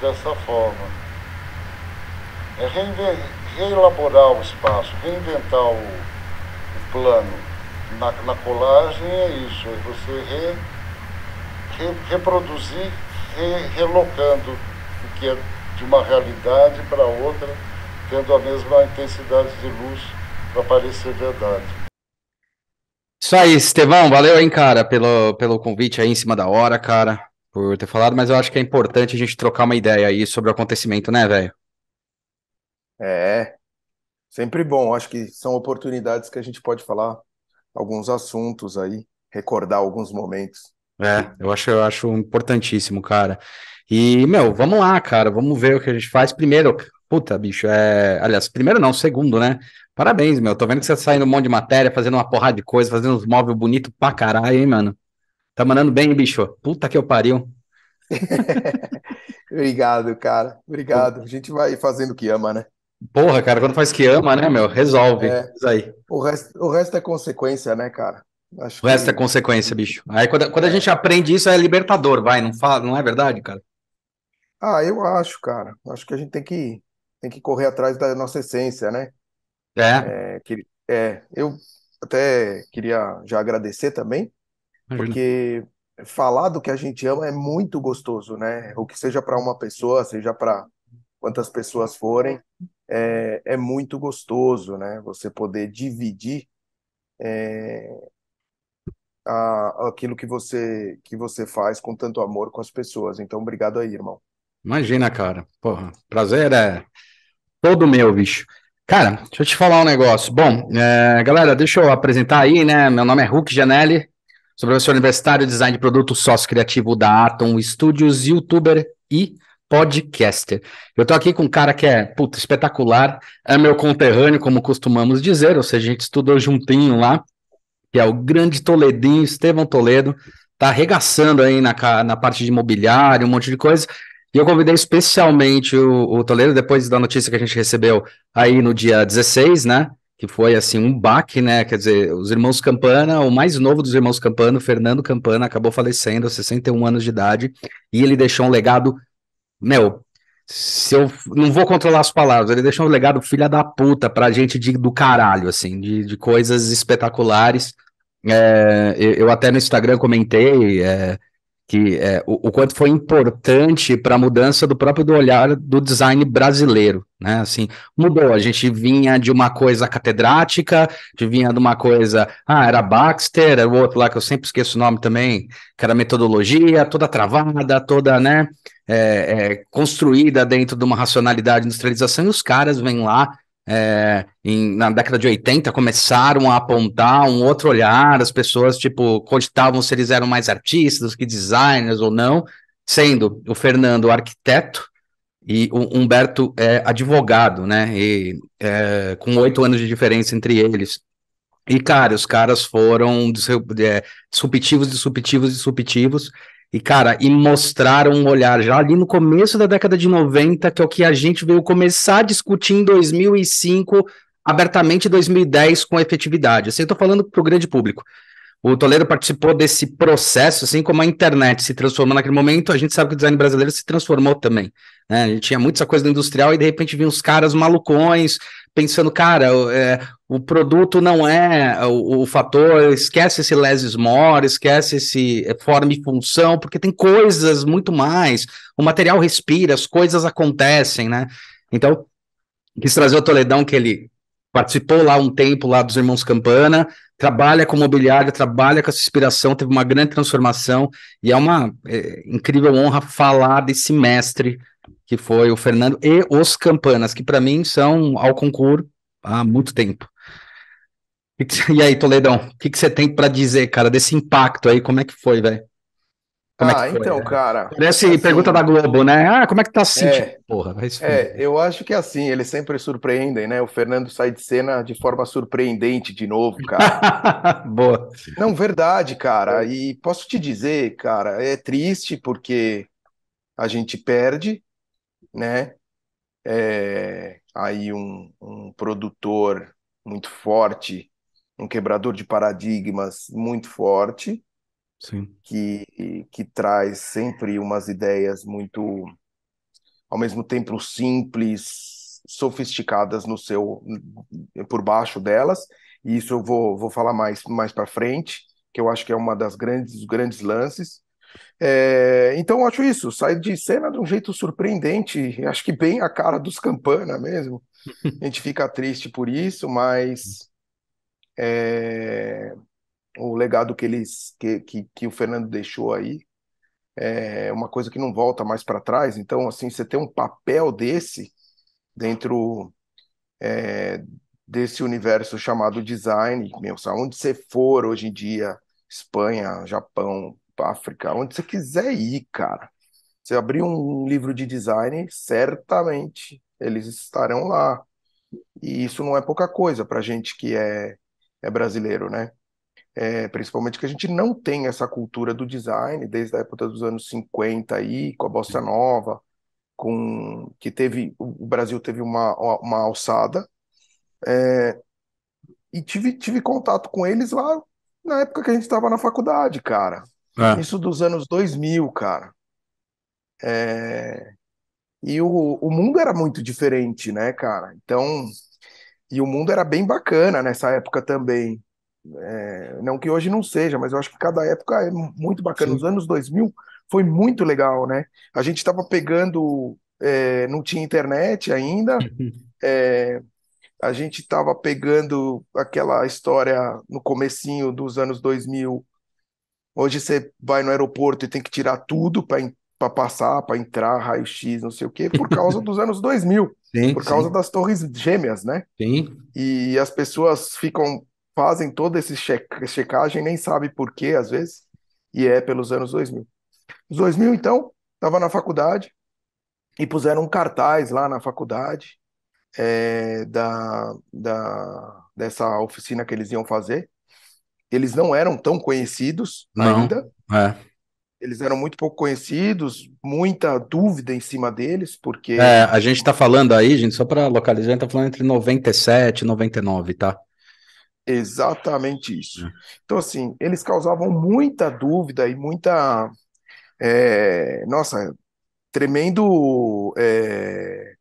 dessa forma. É reelaborar o espaço, reinventar o, o plano. Na, na, colagem é isso, é você re, re, reproduzir, re, relocando o que é de uma realidade para outra, tendo a mesma intensidade de luz para parecer verdade. Isso aí, Estevão. Valeu, hein, cara, pelo, pelo convite aí em cima da hora, cara por ter falado, mas eu acho que é importante a gente trocar uma ideia aí sobre o acontecimento, né, velho? É, sempre bom. Acho que são oportunidades que a gente pode falar alguns assuntos aí, recordar alguns momentos. É, eu acho, eu acho importantíssimo, cara. E, meu, vamos lá, cara, vamos ver o que a gente faz. Primeiro, puta, bicho, é. Aliás, primeiro não, segundo, né? Parabéns, meu. Tô vendo que você tá saindo um monte de matéria, fazendo uma porrada de coisa, fazendo uns móveis bonitos pra caralho, hein, mano? Tá mandando bem, bicho. Puta que eu pariu. Obrigado, cara. Obrigado. A gente vai fazendo o que ama, né? Porra, cara, quando faz que ama, né, meu? Resolve. É. Isso aí. O resto, o resto é consequência, né, cara? Acho o resto é consequência, bicho. Aí quando, quando a gente aprende isso, é libertador, vai. Não, fala, não é verdade, cara? Ah, eu acho, cara. Acho que a gente tem que, tem que correr atrás da nossa essência, né? É. é, que, é eu até queria já agradecer também porque falar do que a gente ama é muito gostoso, né? O que seja para uma pessoa, seja para quantas pessoas forem, é, é, muito gostoso, né? Você poder dividir é, a, aquilo que você que você faz com tanto amor com as pessoas. Então, obrigado aí, irmão. Imagina, cara. Porra, prazer é todo meu, bicho. Cara, deixa eu te falar um negócio. Bom, é, galera, deixa eu apresentar aí, né? Meu nome é Hulk Janelli, Sou professor universitário, design de produto, sócio criativo da Atom Studios, youtuber e podcaster. Eu tô aqui com um cara que é, puta, espetacular, é meu conterrâneo, como costumamos dizer, ou seja, a gente estudou juntinho lá, que é o grande Toledinho, Estevão Toledo, tá arregaçando aí na, na parte de imobiliário, um monte de coisa. E eu convidei especialmente o, o Toledo, depois da notícia que a gente recebeu aí no dia 16, né? que foi assim um baque, né? Quer dizer, os irmãos Campana, o mais novo dos irmãos Campana, Fernando Campana, acabou falecendo aos 61 anos de idade e ele deixou um legado, meu, se eu não vou controlar as palavras, ele deixou um legado filha da puta pra gente de, do caralho, assim, de, de coisas espetaculares. É, eu, até no Instagram comentei, é, que é, o, o, quanto foi importante para a mudança do próprio do olhar do design brasileiro, né? Assim, mudou. A gente vinha de uma coisa catedrática, a gente vinha de uma coisa, ah, era Baxter, era o outro lá que eu sempre esqueço o nome também, que era metodologia, toda travada, toda, né, é, é, construída dentro de uma racionalidade, industrialização, e os caras vêm lá é, em, na década de 80 começaram a apontar um outro olhar, as pessoas tipo cogitavam se eles eram mais artistas que designers ou não, sendo o Fernando arquiteto e o Humberto é advogado, né? E é, com oito anos de diferença entre eles. E cara, os caras foram é, disruptivos, disruptivos, disruptivos e, cara, e mostraram um olhar já ali no começo da década de 90, que é o que a gente veio começar a discutir em 2005, abertamente em 2010, com efetividade. Assim, eu tô falando pro grande público. O Toledo participou desse processo, assim como a internet se transformou naquele momento, a gente sabe que o design brasileiro se transformou também. Né? A gente tinha muita coisa do industrial e de repente vinha os caras malucões, pensando, cara, é, o produto não é o, o, fator, esquece esse less more, esquece esse forma e função, porque tem coisas muito mais. O material respira, as coisas acontecem, né? Então, quis trazer o Toledão, que ele participou lá um tempo, lá dos Irmãos Campana, trabalha com mobiliário, trabalha com essa inspiração, teve uma grande transformação, e é uma é, incrível honra falar desse mestre que foi o Fernando e os Campanas, que para mim são ao concurso há muito tempo. E aí, Toledão, o que, que você tem para dizer, cara, desse impacto aí? Como é que foi, velho? É ah, é foi, então, né? cara. Parece assim, pergunta da Globo, né? Ah, como é que tá assim? É, porra, vai é, eu acho que é assim, eles sempre surpreendem, né? O Fernando sai de cena de forma surpreendente de novo, cara. Boa. Não, verdade, cara. E posso te dizer, cara, é triste porque a gente perde, né? É, aí um, um produtor muito forte, um quebrador de paradigmas muito forte, Sim. Que, que traz sempre umas ideias muito, ao mesmo tempo, simples, sofisticadas no seu por baixo delas, e isso eu vou, vou falar mais, mais para frente, que eu acho que é uma das grandes, dos grandes lances, é, então, acho isso, sai de cena de um jeito surpreendente, acho que bem a cara dos Campana mesmo. A gente fica triste por isso, mas é, o legado que eles que, que, que, o Fernando deixou aí é uma coisa que não volta mais para trás. Então, assim, você ter um papel desse dentro é, desse universo chamado design, meu, onde você for hoje em dia, Espanha, Japão, África, onde você quiser ir, cara. Você abrir um livro de design, certamente eles estarão lá. E isso não é pouca coisa para gente que é, é brasileiro, né? É, principalmente que a gente não tem essa cultura do design desde a época dos anos 50 aí, com a Bossa Nova, com que teve o Brasil teve uma, uma alçada. É, e tive, tive contato com eles lá na época que a gente estava na faculdade, cara. É. Isso dos anos 2000, cara. É... E o, o mundo era muito diferente, né, cara? Então, e o mundo era bem bacana nessa época também. É... Não que hoje não seja, mas eu acho que cada época é muito bacana. Sim. Os anos 2000 foi muito legal, né? A gente estava pegando. É... Não tinha internet ainda. É, a gente estava pegando aquela história no comecinho dos anos 2000 Hoje você vai no aeroporto e tem que tirar tudo para passar, para entrar, raio-x, não sei o quê, por causa dos anos 2000, sim, por causa sim. das torres gêmeas, né? Sim. E as pessoas ficam, fazem toda essa che checagem, nem sabe por quê, às vezes, e é pelos anos 2000. Os 2000, então, estava na faculdade e puseram um cartaz lá na faculdade é, da, da, dessa oficina que eles iam fazer, eles não eram tão conhecidos não, ainda. É. Eles eram muito pouco conhecidos, muita dúvida em cima deles, porque. É, a gente está falando aí, gente, só para localizar, a gente está falando entre 97 e 99, tá? Exatamente isso. É. Então, assim, eles causavam muita dúvida e muita. É, nossa, tremendo é,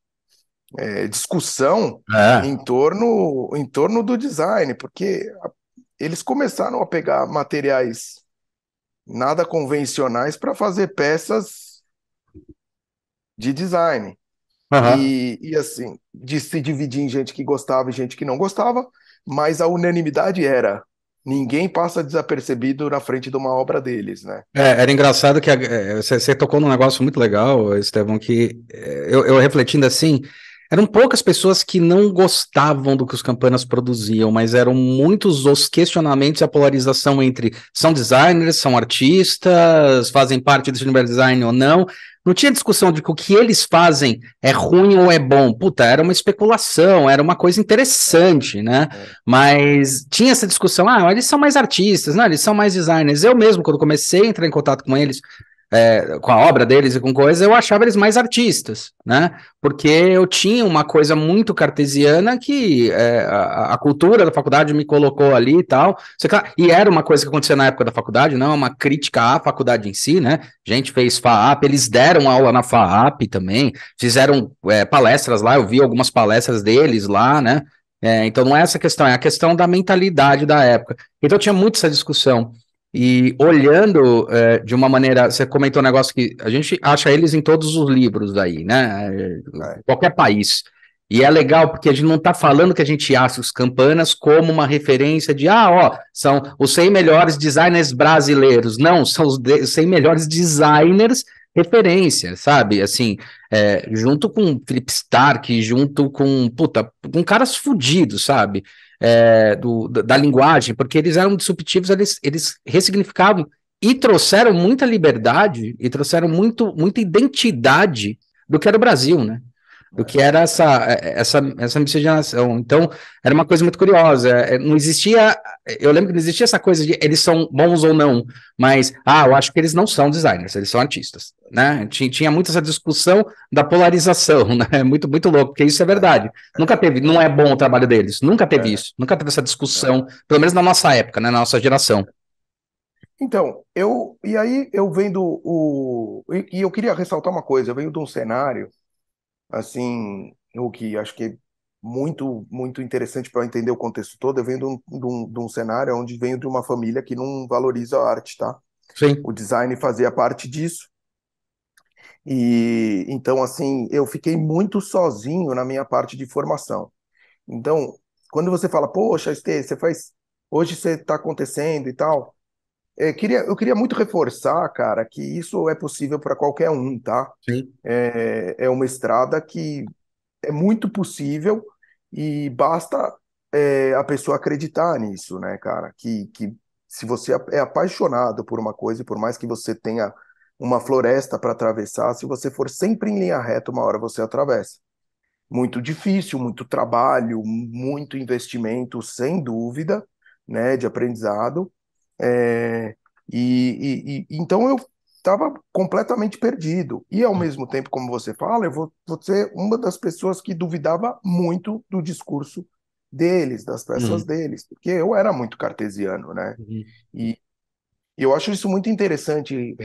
é, discussão é. em, torno, em torno do design, porque eles começaram a pegar materiais nada convencionais para fazer peças de design. Uhum. E, e, assim, de se dividir em gente que gostava e gente que não gostava, mas a unanimidade era. Ninguém passa desapercebido na frente de uma obra deles, né? É, era engraçado que é, você, tocou num negócio muito legal, Estevão, que é, eu, eu refletindo assim, eram poucas pessoas que não gostavam do que os campanas produziam, mas eram muitos os questionamentos e a polarização entre são designers, são artistas, fazem parte desse universo design ou não. Não tinha discussão de que o que eles fazem é ruim ou é bom. Puta, era uma especulação, era uma coisa interessante, né? É. Mas tinha essa discussão, ah, eles são mais artistas, não Eles são mais designers. Eu mesmo, quando comecei a entrar em contato com eles, é, com a obra deles e com coisas eu achava eles mais artistas, né? Porque eu tinha uma coisa muito cartesiana que é, a, a, cultura da faculdade me colocou ali e tal. E era uma coisa que acontecia na época da faculdade, não é uma crítica à faculdade em si, né? A gente fez FAAP, eles deram aula na FAAP também, fizeram é, palestras lá, eu vi algumas palestras deles lá, né? É, então não é essa questão, é a questão da mentalidade da época. Então tinha muito essa discussão. E olhando é, de uma maneira, você comentou um negócio que a gente acha eles em todos os livros aí, né? É. Qualquer país. E é legal porque a gente não está falando que a gente acha os campanas como uma referência de, ah, ó, são os 100 melhores designers brasileiros. Não, são os 100 melhores designers referência, sabe? Assim, é, junto com Philip Stark, junto com, puta, com caras fudidos, sabe? é, do, da linguagem, porque eles eram disruptivos, eles, eles ressignificavam e trouxeram muita liberdade e trouxeram muito, muita identidade do que era o Brasil, né? do que era essa, essa, essa miscigenação. Então, era uma coisa muito curiosa. É, não existia, eu lembro que não existia essa coisa de eles são bons ou não, mas, ah, eu acho que eles não são designers, eles são artistas, né? Tinha, tinha muito essa discussão da polarização, né? É muito, muito louco, porque isso é verdade. Nunca teve, não é bom o trabalho deles, nunca teve é. isso, nunca teve essa discussão, pelo menos na nossa época, né? na nossa geração. Então, eu, e aí eu vendo o, e, e eu queria ressaltar uma coisa, eu venho de um cenário assim, o que acho que é muito, muito interessante para entender o contexto todo, eu venho de um, de, um, de um, cenário onde venho de uma família que não valoriza a arte, tá? Sim. O design fazia parte disso. E então, assim, eu fiquei muito sozinho na minha parte de formação. Então, quando você fala, poxa, Estê, você faz. Hoje você está acontecendo e tal eu é, queria, eu queria muito reforçar, cara, que isso é possível para qualquer um, tá? Sim. É, é uma estrada que é muito possível e basta é, a pessoa acreditar nisso, né, cara? Que, que se você é apaixonado por uma coisa, e por mais que você tenha uma floresta para atravessar, se você for sempre em linha reta, uma hora você atravessa. Muito difícil, muito trabalho, muito investimento, sem dúvida, né, de aprendizado, é, e, e, e, então eu estava completamente perdido. E ao hum. mesmo tempo, como você fala, eu vou, vou ser uma das pessoas que duvidava muito do discurso deles, das peças uhum. deles, porque eu era muito cartesiano, né? Uhum. E eu acho isso muito interessante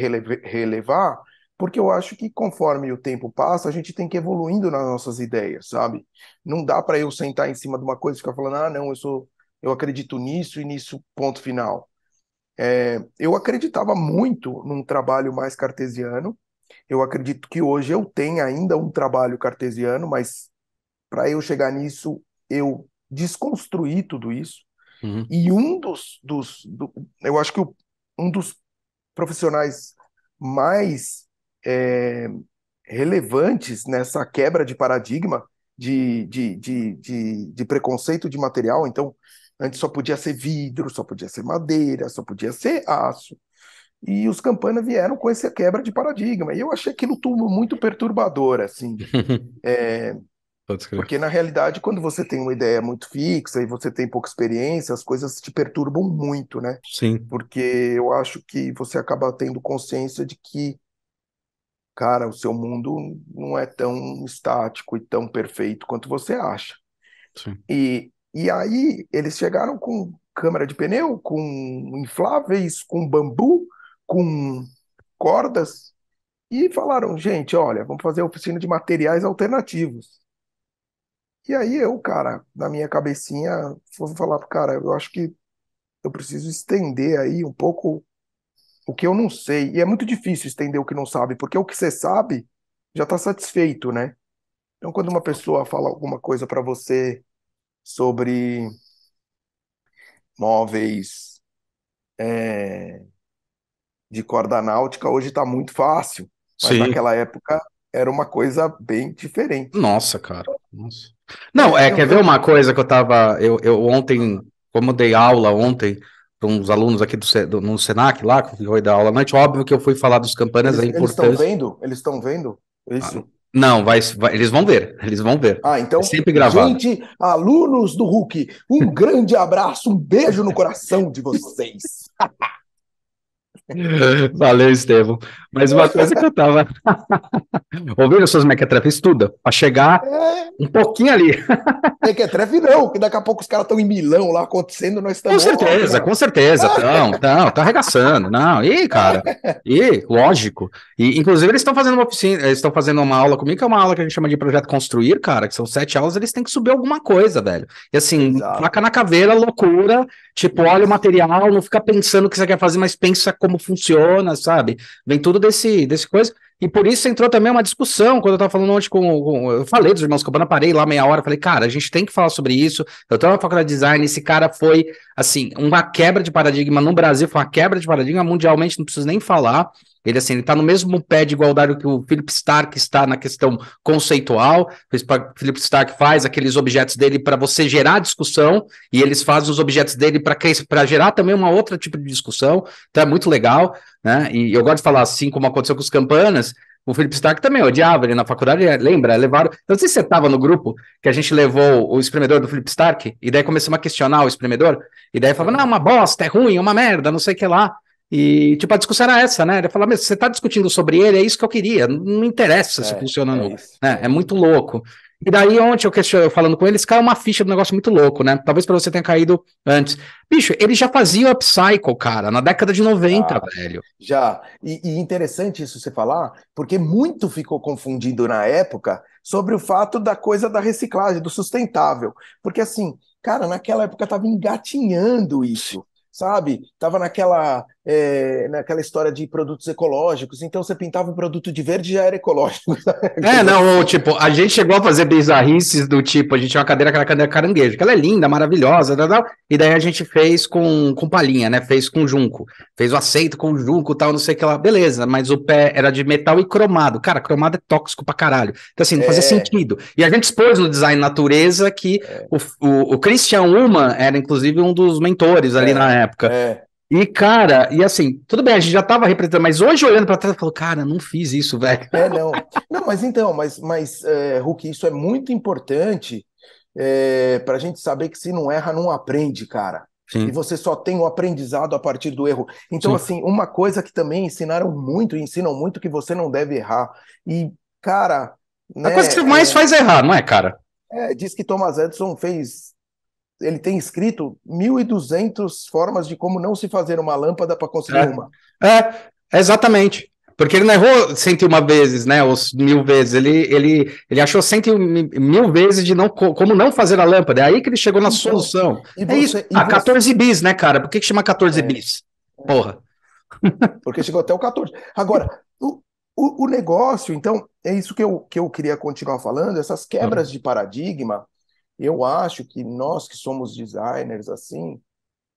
relevar, porque eu acho que conforme o tempo passa, a gente tem que ir evoluindo nas nossas ideias, sabe? Não dá para eu sentar em cima de uma coisa e ficar falando, ah, não, eu sou, eu acredito nisso e nisso, ponto final. É, eu acreditava muito num trabalho mais cartesiano. Eu acredito que hoje eu tenho ainda um trabalho cartesiano, mas para eu chegar nisso, eu desconstruí tudo isso. Uhum. E um dos. dos do, eu acho que o, um dos profissionais mais é, relevantes nessa quebra de paradigma de, de, de, de, de preconceito de material. Então, Antes só podia ser vidro, só podia ser madeira, só podia ser aço. E os Campana vieram com essa quebra de paradigma. E eu achei aquilo tudo muito perturbador, assim. é, porque, na realidade, quando você tem uma ideia muito fixa e você tem pouca experiência, as coisas te perturbam muito, né? Sim. Porque eu acho que você acaba tendo consciência de que, cara, o seu mundo não é tão estático e tão perfeito quanto você acha. Sim. E e aí eles chegaram com câmera de pneu, com infláveis, com bambu, com cordas e falaram: gente, olha, vamos fazer oficina de materiais alternativos. E aí eu, cara, na minha cabecinha, vou falar, cara, eu acho que eu preciso estender aí um pouco o que eu não sei. E é muito difícil estender o que não sabe, porque o que você sabe já está satisfeito, né? Então, quando uma pessoa fala alguma coisa para você sobre móveis é, de corda náutica. Hoje está muito fácil, mas Sim. naquela época era uma coisa bem diferente. Nossa, cara. Nossa. Não, é, é quer ver uma coisa que eu tava. Eu, eu ontem, como eu dei aula ontem para uns alunos aqui do, do, no Senac lá, que foi dar aula à noite, óbvio que eu fui falar dos campanhas eles, é importante. Eles estão vendo? Eles estão vendo? Ah, Isso. Ah, não, vai, vai, eles vão ver, eles vão ver. Ah, então, é sempre gravado. gente, alunos do Hulk, um grande abraço, um beijo no coração de vocês. Valeu, Estevam. Mas uma coisa que eu tava ouvindo suas mequetrefes, estuda, para chegar é... um pouquinho ali. mequetrefe não, que daqui a pouco os caras estão em Milão lá acontecendo, nós estamos. Com certeza, com certeza. Estão, não tá arregaçando. Não, e cara, e lógico. E, inclusive, eles estão fazendo uma oficina, eles estão fazendo uma aula comigo, que é uma aula que a gente chama de projeto construir, cara, que são sete aulas, eles têm que subir alguma coisa, velho. E assim, Exato. placa na caveira, loucura, Tipo, olha o material, não fica pensando o que você quer fazer, mas pensa como funciona, sabe? Vem tudo desse, desse coisa. E por isso entrou também uma discussão, quando eu tava falando ontem com, com Eu falei dos irmãos Cabana, parei lá meia hora, falei, cara, a gente tem que falar sobre isso. Eu tava na faculdade de design, esse cara foi, assim, uma quebra de paradigma no Brasil, foi uma quebra de paradigma mundialmente, não preciso nem falar. Ele, assim, ele está no mesmo pé de igualdade que o Philip Stark está na questão conceitual. O Philip Stark faz aqueles objetos dele para você gerar discussão, e eles fazem os objetos dele para gerar também uma outra tipo de discussão. Então é muito legal, né? E eu gosto de falar assim, como aconteceu com os campanas, o Felipe Stark também odiava ele na faculdade, é, lembra? Levaram. Eu não sei se você estava no grupo que a gente levou o espremedor do Felipe Stark, e daí começamos a questionar o espremedor, e daí falava, não, é uma bosta, é ruim, é uma merda, não sei o que lá. E, tipo, a discussão era essa, né? Ele falava, mas você está discutindo sobre ele, é isso que eu queria, não interessa se funciona ou é não. É, né? é, muito louco. E daí, ontem eu questionei, falando com eles, caiu uma ficha do um negócio muito louco, né? Talvez para você tenha caído antes. Bicho, ele já fazia upcycle, cara, na década de 90, ah, velho. Já. E, e interessante isso você falar, porque muito ficou confundido na época sobre o fato da coisa da reciclagem, do sustentável. Porque, assim, cara, naquela época tava engatinhando isso sabe? Tava naquela é, naquela história de produtos ecológicos. Então você pintava um produto de verde já era ecológico. Sabe? É, não, tipo, a gente chegou a fazer bizarrices do tipo, a gente tinha uma cadeira que era cadeira caranguejo, que ela é linda, maravilhosa, tal, tal, e daí a gente fez com, com palhinha, né? Fez com junco, fez o aceito com junco tal, não sei o que lá, beleza, mas o pé era de metal e cromado. Cara, cromado é tóxico pra caralho. Então, assim, não fazia é. sentido. E a gente expôs no design natureza que é. o, o, o Christian Uman era, inclusive, um dos mentores ali é. na época. É. E, cara, e assim, tudo bem, a gente já tava representando, mas hoje olhando para trás, eu falo, cara, não fiz isso, velho. É, não. Não, mas então, mas, mas é, Hulk, isso é muito importante é, para a gente saber que se não erra, não aprende, cara. Sim. E você só tem o um aprendizado a partir do erro. Então, Sim. assim, uma coisa que também ensinaram muito, ensinam muito, que você não deve errar. E, cara. A né, coisa que você mais é... faz é errar, não é, cara? É, diz que Thomas Edison fez ele tem escrito 1.200 formas de como não se fazer uma lâmpada para conseguir é. uma. É, exatamente. Porque ele não errou 101 vezes, né? Ou mil vezes. Ele, ele, ele achou 101 mil vezes de não, como não fazer a lâmpada. É aí que ele chegou na então, solução. Você, é isso. A você... 14 ah, bis, né, cara? Por que, que chama 14 é. bis? Porra. Porque chegou até o 14. Agora, o, o, o, negócio, então, é isso que eu, que eu queria continuar falando, essas quebras uhum. de paradigma eu acho que nós que somos designers assim,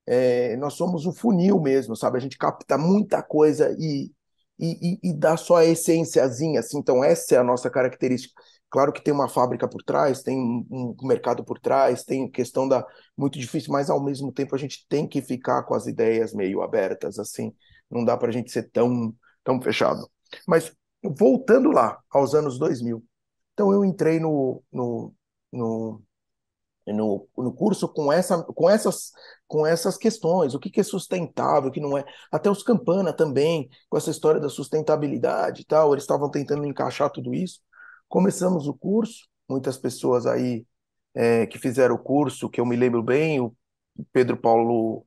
é, nós somos o funil mesmo, sabe? A gente capta muita coisa e, e, e, e dá só a essênciazinha, assim. Então essa é a nossa característica. Claro que tem uma fábrica por trás, tem um, um mercado por trás, tem questão da muito difícil, mas ao mesmo tempo a gente tem que ficar com as ideias meio abertas, assim. Não dá para a gente ser tão tão fechado. Mas voltando lá aos anos 2000, então eu entrei no, no, no no, no curso com, essa, com, essas, com essas questões, o que, que é sustentável, o que não é. Até os Campana também, com essa história da sustentabilidade e tal, eles estavam tentando encaixar tudo isso. Começamos o curso, muitas pessoas aí é, que fizeram o curso, que eu me lembro bem, o Pedro Paulo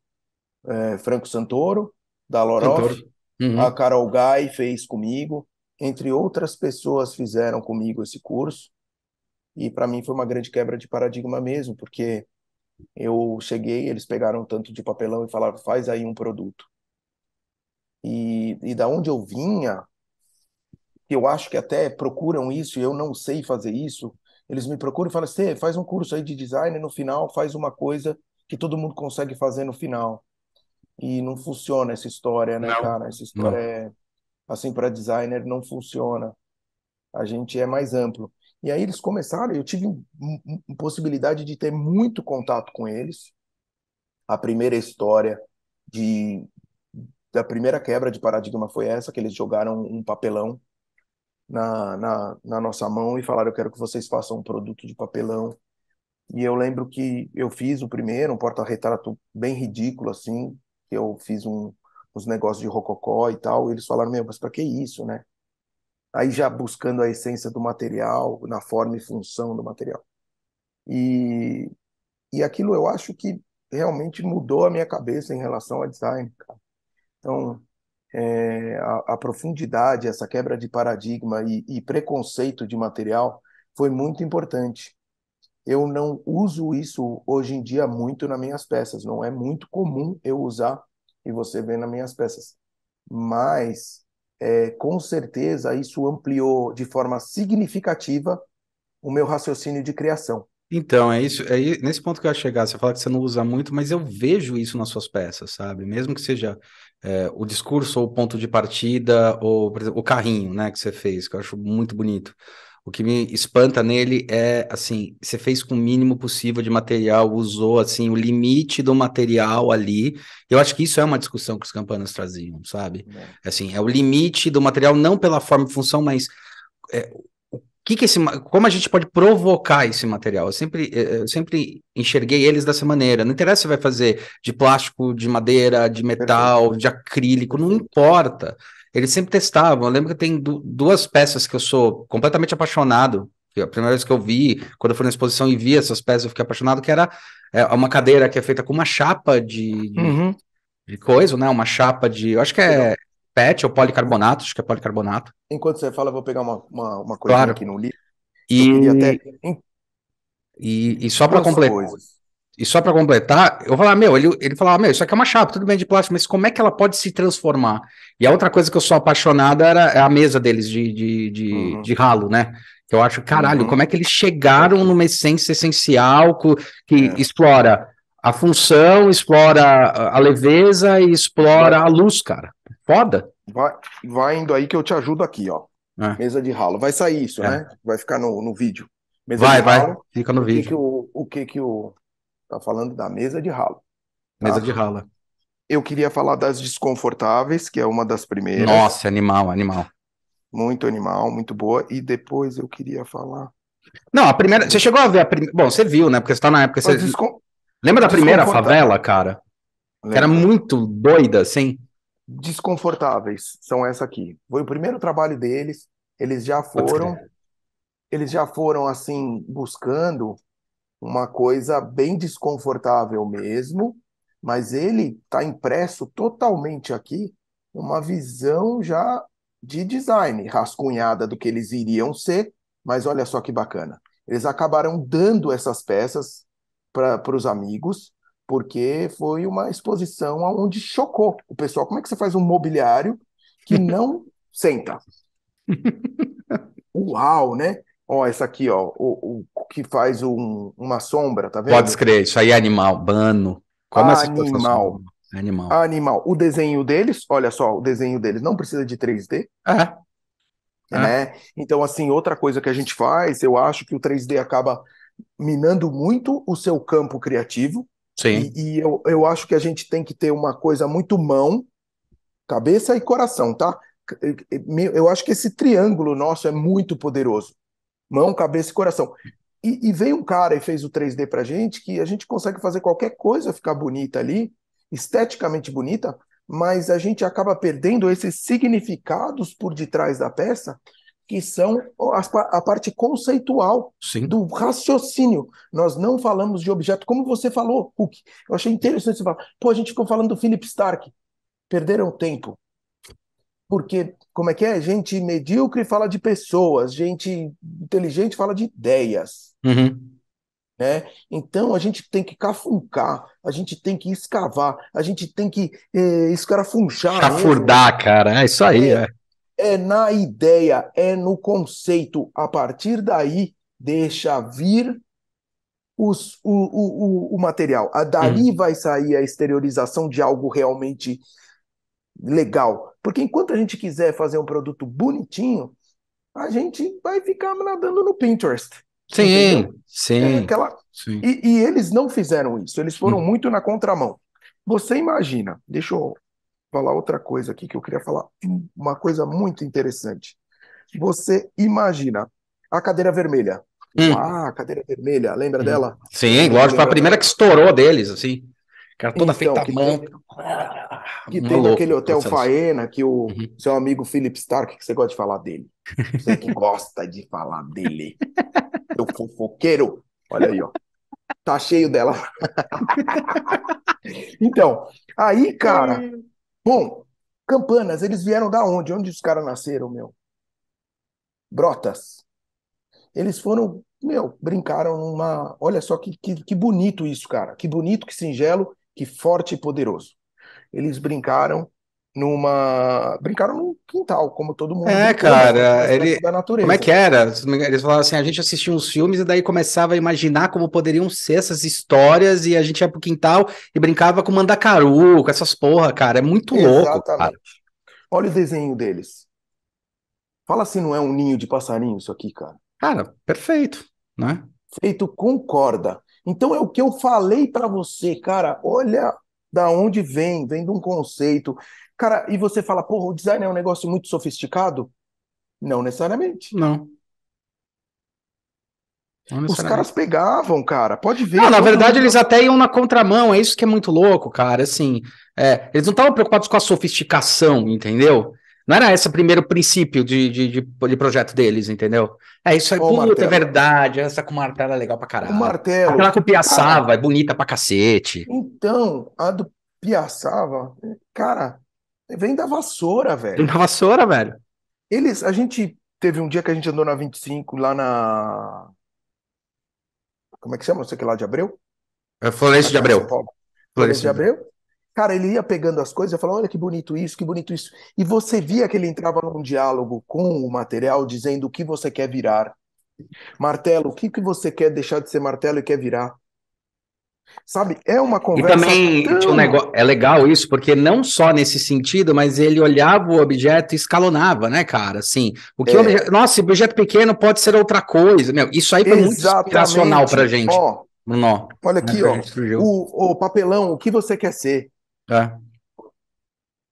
é, Franco Santoro, da Lorof, uhum. a Carol Gai fez comigo, entre outras pessoas fizeram comigo esse curso. E para mim foi uma grande quebra de paradigma mesmo, porque eu cheguei, eles pegaram tanto de papelão e falaram: faz aí um produto. E, e da onde eu vinha, eu acho que até procuram isso e eu não sei fazer isso. Eles me procuram e falam: Cê, faz um curso aí de design e no final faz uma coisa que todo mundo consegue fazer no final. E não funciona essa história, né, não. cara? Essa história, não. é, assim, para designer não funciona. A gente é mais amplo. E aí eles começaram, eu tive possibilidade de ter muito contato com eles. A primeira história de da primeira quebra de paradigma foi essa, que eles jogaram um papelão na, na, na nossa mão e falaram, eu quero que vocês façam um produto de papelão. E eu lembro que eu fiz o primeiro, um porta-retrato bem ridículo, assim, que eu fiz um, uns negócios de rococó e tal, e eles falaram, meu, mas pra que isso, né? aí já buscando a essência do material, na forma e função do material. E, e aquilo eu acho que realmente mudou a minha cabeça em relação a design. Cara. Então, é, a, a, profundidade, essa quebra de paradigma e, e preconceito de material foi muito importante. Eu não uso isso hoje em dia muito nas minhas peças, não é muito comum eu usar e você vê nas minhas peças. Mas é, com certeza isso ampliou de forma significativa o meu raciocínio de criação. Então, é isso, é nesse ponto que eu ia chegar. Você fala que você não usa muito, mas eu vejo isso nas suas peças, sabe? Mesmo que seja é, o discurso ou o ponto de partida, ou, por exemplo, o carrinho, né, que você fez, que eu acho muito bonito. O que me espanta nele é, assim, você fez com o mínimo possível de material, usou, assim, o limite do material ali. Eu acho que isso é uma discussão que os campanas traziam, sabe? É. Assim, é o limite do material, não pela forma e função, mas é, o que que esse, como a gente pode provocar esse material? Eu sempre, é, é, eu sempre enxerguei eles dessa maneira. Não interessa se vai fazer de plástico, de madeira, de metal, de acrílico, não importa. Eles sempre testavam. Eu lembro que tem du duas peças que eu sou completamente apaixonado. A primeira vez que eu vi, quando eu fui na exposição e vi essas peças, eu fiquei apaixonado, que era é, uma cadeira que é feita com uma chapa de, de, uhum. de coisa, né? Uma chapa de. Eu acho que é PET ou policarbonato, acho que é policarbonato. Enquanto você fala, eu vou pegar uma, uma, uma coisa claro. aqui no livro. E... Até... e, e só para completar. Coisas. E só para completar, eu falava, meu, ele, ele falava, meu, isso aqui é uma chapa, tudo bem de plástico, mas como é que ela pode se transformar? E a outra coisa que eu sou apaixonada era é a mesa deles de, de, de, uhum. de ralo, né? Que eu acho, caralho, uhum. como é que eles chegaram uhum. numa essência essencial que é. explora a função, explora a leveza e explora a luz, cara. Foda. Vai, vai indo aí que eu te ajudo aqui, ó. É. Mesa de ralo. Vai sair isso, é. né? Vai ficar no, no vídeo. Mesa vai, vai. Ralo. Fica no o vídeo. que o, o que que o Está falando da mesa de rala. Tá? Mesa de rala. Eu queria falar das desconfortáveis, que é uma das primeiras. Nossa, animal, animal. Muito animal, muito boa. E depois eu queria falar. Não, a primeira. Você chegou a ver a primeira. Bom, você viu, né? Porque você tá na época. Você... Descon... Lembra da primeira favela, cara? Que era muito doida, assim. Desconfortáveis são essa aqui. Foi o primeiro trabalho deles. Eles já foram. Eles já foram, assim, buscando uma coisa bem desconfortável mesmo, mas ele está impresso totalmente aqui uma visão já de design, rascunhada do que eles iriam ser, mas olha só que bacana. Eles acabaram dando essas peças para os amigos, porque foi uma exposição onde chocou o pessoal. Como é que você faz um mobiliário que não senta? Uau, né? Ó, essa aqui, ó, o, o que faz um, uma sombra, tá vendo? Pode escrever isso aí é animal, bano. Como é animal. É animal. Animal. O desenho deles, olha só, o desenho deles não precisa de 3D. É. é. Né? É. Então, assim, outra coisa que a gente faz, eu acho que o 3D acaba minando muito o seu campo criativo. Sim. E, e eu, eu acho que a gente tem que ter uma coisa muito mão, cabeça e coração, tá? Eu acho que esse triângulo nosso é muito poderoso mão, cabeça e coração. E, e, veio um cara e fez o 3D pra gente que a gente consegue fazer qualquer coisa ficar bonita ali, esteticamente bonita, mas a gente acaba perdendo esses significados por detrás da peça, que são a, a parte conceitual Sim. do raciocínio. Nós não falamos de objeto, como você falou, Hulk. Eu achei interessante você falar. Pô, a gente ficou falando do Philip Stark. Perderam tempo. Porque, como é que é? Gente medíocre fala de pessoas, gente inteligente fala de ideias. Uhum. Né? Então a gente tem que cafuncar, a gente tem que escavar, a gente tem que é, eh, escarafunchar. Chafurdar, mesmo. cara, é isso aí. É, é. é na ideia, é no conceito. A partir daí, deixa vir os, o, o, o, o, material. A dali uhum. vai sair a exteriorização de algo realmente legal. Porque enquanto a gente quiser fazer um produto bonitinho, a gente vai ficar nadando no Pinterest. Sim, entendeu? sim. É aquela... sim. E, e, eles não fizeram isso, eles foram hum. muito na contramão. Você imagina, deixa eu falar outra coisa aqui que eu queria falar, uma coisa muito interessante. Você imagina a cadeira vermelha. Hum. Ah, a cadeira vermelha, lembra hum. dela? Sim, lógico, foi a primeira que estourou deles, assim. Cara toda então, feita a mão. Que uhum. tem louca, naquele hotel Faena, que o uhum. seu amigo Philip Stark, que você gosta de falar dele. Você que gosta de falar dele. meu fofoqueiro. Olha aí, ó. Tá cheio dela. então, aí, cara. Bom, Campanas, eles vieram da onde? Onde os caras nasceram, meu? Brotas. Eles foram, meu, brincaram numa. Olha só que, que, que bonito isso, cara. Que bonito, que singelo, que forte e poderoso eles brincaram numa. Brincaram num quintal, como todo mundo. É, brincou, cara, né? ele. Da natureza. Como é que era? Eles falavam assim: a gente assistia uns filmes e daí começava a imaginar como poderiam ser essas histórias, e a gente ia pro quintal e brincava com mandacaru, com essas porra, cara. É muito Exatamente. louco. Cara. Olha o desenho deles. Fala se não é um ninho de passarinho isso aqui, cara. Cara, perfeito, né? Feito com corda. Então é o que eu falei para você, cara. Olha da onde vem? Vem de um conceito. Cara, e você fala, porra, o design é um negócio muito sofisticado? Não necessariamente. Não. Os caras pegavam, cara. Pode ver. Não, na verdade, mundo... eles até iam na contramão. É isso que é muito louco, cara. Assim, é, eles não estavam preocupados com a sofisticação, entendeu? Não era esse o primeiro princípio de, de, de, de projeto deles, entendeu? É isso aí, é puta, é verdade. Essa com martelo é legal pra caralho. O martelo. Aquela com Piaçava cara, é bonita pra cacete. Então, a do Piaçava, cara, vem da vassoura, velho. Vem da vassoura, velho. Eles, a gente teve um dia que a gente andou na 25 lá na. Como é que chama? Você que lá de Abreu? É Florencio de é Abreu. Florencio de Abreu? Cara, ele ia pegando as coisas e falava: olha que bonito isso, que bonito isso. E você via que ele entrava num diálogo com o material, dizendo o que você quer virar. Martelo, o que, que você quer deixar de ser martelo e quer virar? Sabe? É uma conversa. E também tão... um negócio, é legal isso, porque não só nesse sentido, mas ele olhava o objeto e escalonava, né, cara? Assim, o que é. objeto... Nossa, objeto pequeno pode ser outra coisa. Meu, isso aí foi Exatamente. muito inspiracional pra gente. Ó, Nó. Olha aqui, né, ó. O, o papelão, o que você quer ser? É.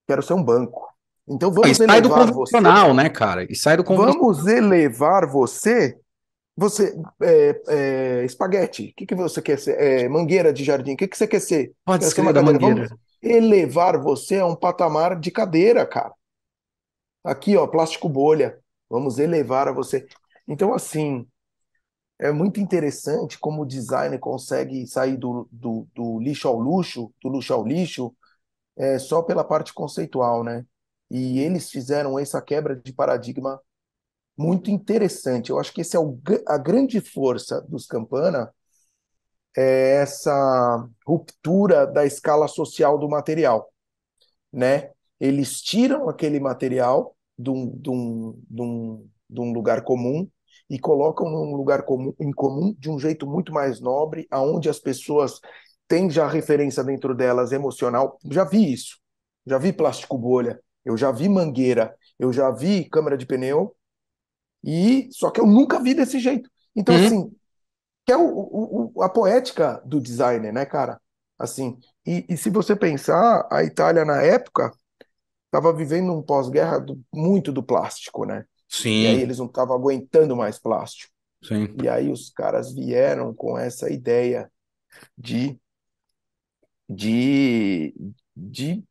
Quero ser um banco. Então vamos e sai do profissional, você. né, cara? E sai do Vamos elevar você. Você, é, é, espaguete, o que, que você quer ser? É, mangueira de jardim, o que, que você quer ser? Pode ser uma da mangueira. Vamos elevar você a um patamar de cadeira, cara. Aqui, ó, plástico bolha. Vamos elevar a você. Então, assim, é muito interessante como o designer consegue sair do, do, do lixo ao luxo, do luxo ao lixo, é, só pela parte conceitual, né? E eles fizeram essa quebra de paradigma muito interessante. Eu acho que esse é o, a grande força dos Campana, é essa ruptura da escala social do material, né? Eles tiram aquele material de um, de um, de um, de um lugar comum e colocam num lugar comum, em comum de um jeito muito mais nobre, aonde as pessoas tem já referência dentro delas emocional. Já vi isso. Já vi plástico bolha, eu já vi mangueira, eu já vi câmera de pneu. E só que eu nunca vi desse jeito. Então uhum. assim, que é o, o, a poética do designer, né, cara? Assim, e, e se você pensar, a Itália na época estava vivendo um pós-guerra muito do plástico, né? Sim. E aí eles não estavam aguentando mais plástico. Sim. E aí os caras vieram com essa ideia de de, de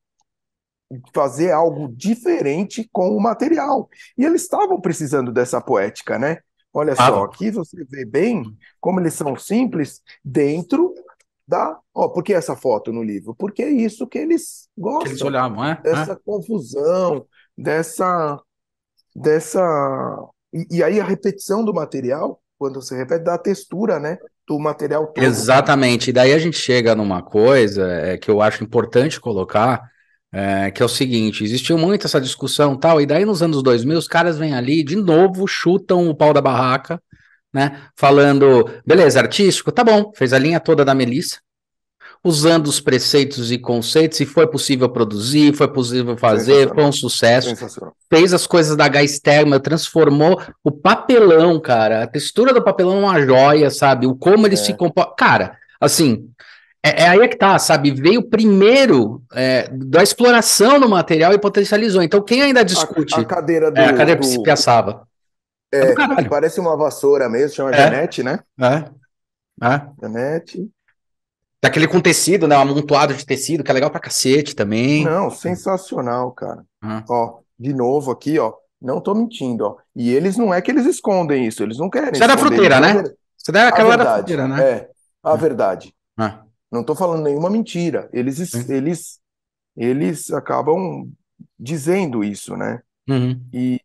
fazer algo diferente com o material. E eles estavam precisando dessa poética, né? Olha ah, só, aqui você vê bem como eles são simples dentro da. Ó, oh, por que essa foto no livro? Porque é isso que eles gostam. Que eles olhavam, é? Dessa é? confusão, dessa. dessa... E, e aí a repetição do material, quando você repete, dá textura, né? do material todo. Exatamente. E daí a gente chega numa coisa é, que eu acho importante colocar, é, que é o seguinte: existiu muito essa discussão tal, e daí nos anos 2000 os caras vêm ali de novo, chutam o pau da barraca, né? Falando, beleza, artístico, tá bom, fez a linha toda da Melissa usando os preceitos e conceitos, e foi possível produzir, foi possível fazer, foi um sucesso. Fez as coisas da gás térmica, transformou o papelão, cara, a textura do papelão é uma joia, sabe? O como ele é. se comporta. Cara, assim, é, é, aí é que tá, sabe? Veio primeiro é, da exploração do material e potencializou. Então, quem ainda discute. A, é, a cadeira do. É, a cadeira do... que se piaçava. É, é parece uma vassoura mesmo, chama é. Janete, né? É. é. Janete. Daquele com tecido, né? Um amontoado de tecido, que é legal pra cacete também. Não, sensacional, cara. Ó, de novo aqui, ó. Não tô mentindo, ó. E eles não é que eles escondem isso, eles não querem. Você é da fruteira, né? Você é aquela da fruteira, né? É, a verdade. Não tô falando nenhuma mentira. Eles, hum. eles, eles acabam dizendo isso, né? Uhum. E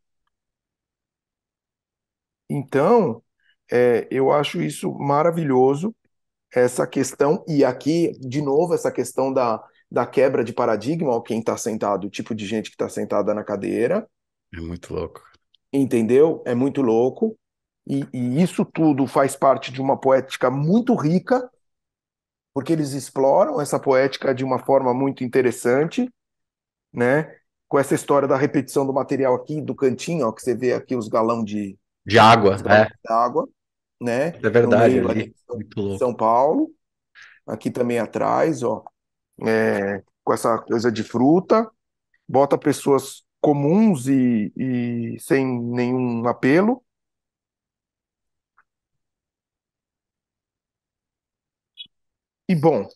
então, é, eu acho isso maravilhoso essa questão, e aqui, de novo, essa questão da, da quebra de paradigma, ó, quem está sentado, o tipo de gente que está sentada na cadeira. É muito louco. Entendeu? É muito louco. E, e isso tudo faz parte de uma poética muito rica, porque eles exploram essa poética de uma forma muito interessante, né? Com essa história da repetição do material aqui, do cantinho, ó, que você vê aqui os galão de, de água, né? De água né? É verdade, ali, muito louco. São Paulo, aqui também atrás, ó, é, com essa coisa de fruta, bota pessoas comuns e, e sem nenhum apelo. E bom,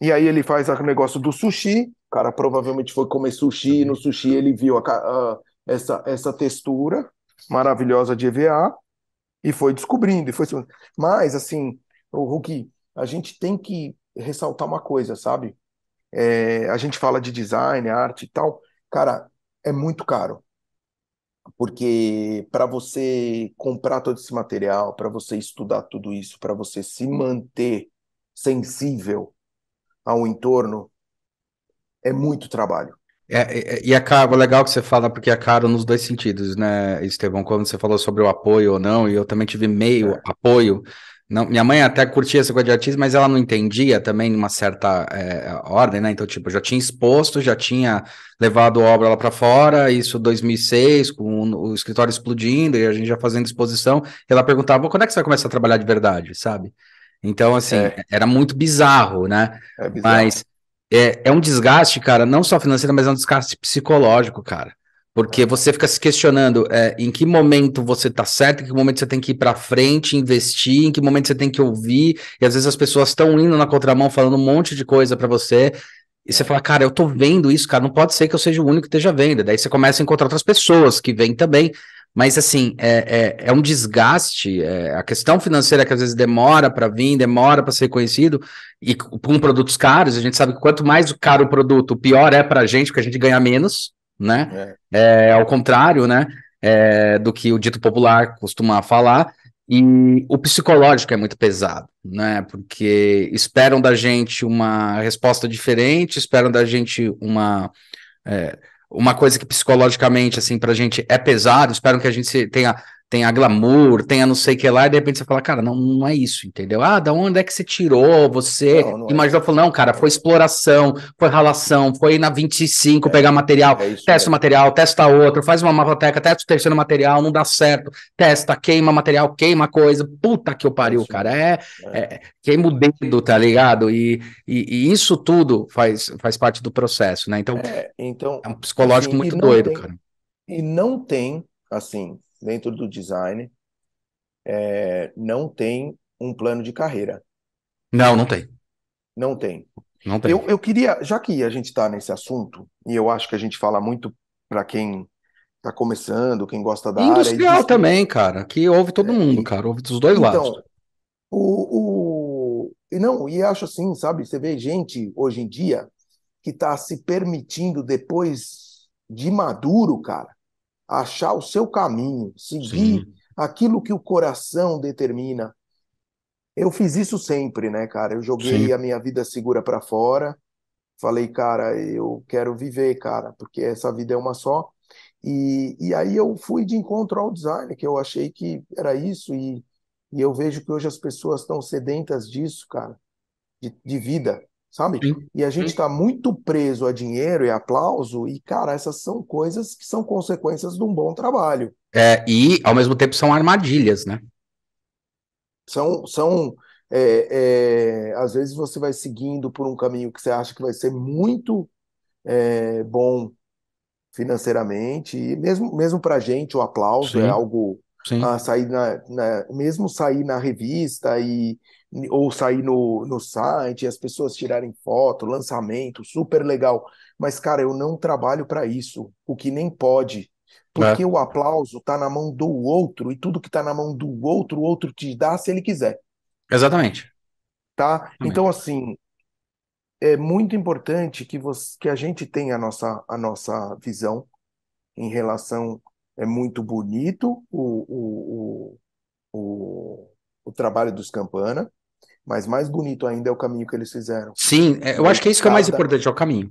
e aí ele faz o negócio do sushi. O cara provavelmente foi comer sushi, e no sushi ele viu a, a, essa, essa textura maravilhosa de EVA. E foi descobrindo, e foi. Mas, assim, o Hulk, a gente tem que ressaltar uma coisa, sabe? É, a gente fala de design, arte e tal, cara, é muito caro. Porque para você comprar todo esse material, para você estudar tudo isso, para você se manter sensível ao entorno, é muito trabalho. É, é, é, e é caro, é legal que você fala, porque é caro nos dois sentidos, né, Estevão? Quando você falou sobre o apoio ou não, e eu também tive meio é. apoio. Não, minha mãe até curtia essa coisa de mas ela não entendia também numa certa é, ordem, né? Então, tipo, já tinha exposto, já tinha levado obra lá para fora, isso 2006, com o escritório explodindo e a gente já fazendo exposição. ela perguntava, quando é que você vai começar a trabalhar de verdade, sabe? Então, assim, é. era muito bizarro, né? Bizarro. Mas é, é um desgaste, cara, não só financeiro, mas é um desgaste psicológico, cara. Porque é. você fica se questionando é, em que momento você tá certo, em que momento você tem que ir para frente, investir, em que momento você tem que ouvir. E às vezes as pessoas estão indo na contramão falando um monte de coisa para você. E você é. fala, cara, eu tô vendo isso, cara, não pode ser que eu seja o único que esteja vendo. Daí você começa a encontrar outras pessoas que vêm também. Mas, assim, é, é, é um desgaste. É, a questão financeira que às vezes demora para vir, demora para ser conhecido, e com produtos caros, a gente sabe que quanto mais caro o produto, pior é para a gente, porque a gente ganha menos, né? É, é ao contrário, né? É, do que o dito popular costuma falar. E o psicológico é muito pesado, né? Porque esperam da gente uma resposta diferente, esperam da gente uma. É, uma coisa que psicologicamente, assim, pra gente é pesado, espero que a gente tenha tem a glamour, tem a não sei o que lá, e de repente você fala, cara, não, não é isso, entendeu? Ah, da onde é que você tirou? Você não, não é imaginou, é. falou, não, cara, foi exploração, foi ralação, foi na 25 é, pegar material, é testa o material, testa outro, faz uma mapoteca, testa o terceiro material, não dá certo, testa, queima material, queima coisa, puta que eu pariu, isso, cara, é, é, é. queima o dedo, tá ligado? E, e, e, isso tudo faz, faz parte do processo, né? Então, é, então é um psicológico assim, muito doido, tem, cara. E não tem, assim, dentro do design é, não tem um plano de carreira. Não, não tem. Não tem. Não tem. Eu, eu queria, já que a gente está nesse assunto, e eu acho que a gente fala muito para quem está começando, quem gosta da Industrial área. Industrial também, cara, que ouve todo é, mundo, cara, ouve dos dois então, lados. O, o... Não, e acho assim, sabe, você vê gente hoje em dia que está se permitindo depois de maduro, cara, achar o seu caminho, seguir Sim. aquilo que o coração determina. Eu fiz isso sempre, né, cara? Eu joguei Sim. a minha vida segura para fora. Falei, cara, eu quero viver, cara, porque essa vida é uma só. E, e aí eu fui de encontro ao design, que eu achei que era isso. E, e eu vejo que hoje as pessoas estão sedentas disso, cara, de, de vida sabe? Sim. E a gente está muito preso a dinheiro e aplauso, e, cara, essas são coisas que são consequências de um bom trabalho. É, e, ao mesmo tempo, são armadilhas, né? São, são é, é, às vezes você vai seguindo por um caminho que você acha que vai ser muito é, bom financeiramente, e mesmo, mesmo para gente o aplauso é Sim. é algo Sim. a sair na, na, mesmo sair na revista e ou sair no, no site, as pessoas tirarem foto, lançamento, super legal. Mas, cara, eu não trabalho para isso, o que nem pode. Porque é. o aplauso está na mão do outro e tudo que está na mão do outro, o outro te dá se ele quiser. Exatamente. Tá? Exatamente. Então, assim, é muito importante que, você, que a gente tenha a nossa, a nossa visão em relação. É muito bonito o, o, o, o, o trabalho dos Campana, mas mais bonito ainda é o caminho que eles fizeram. Sim, é, eu acho que é isso cada... que é mais importante, é o caminho.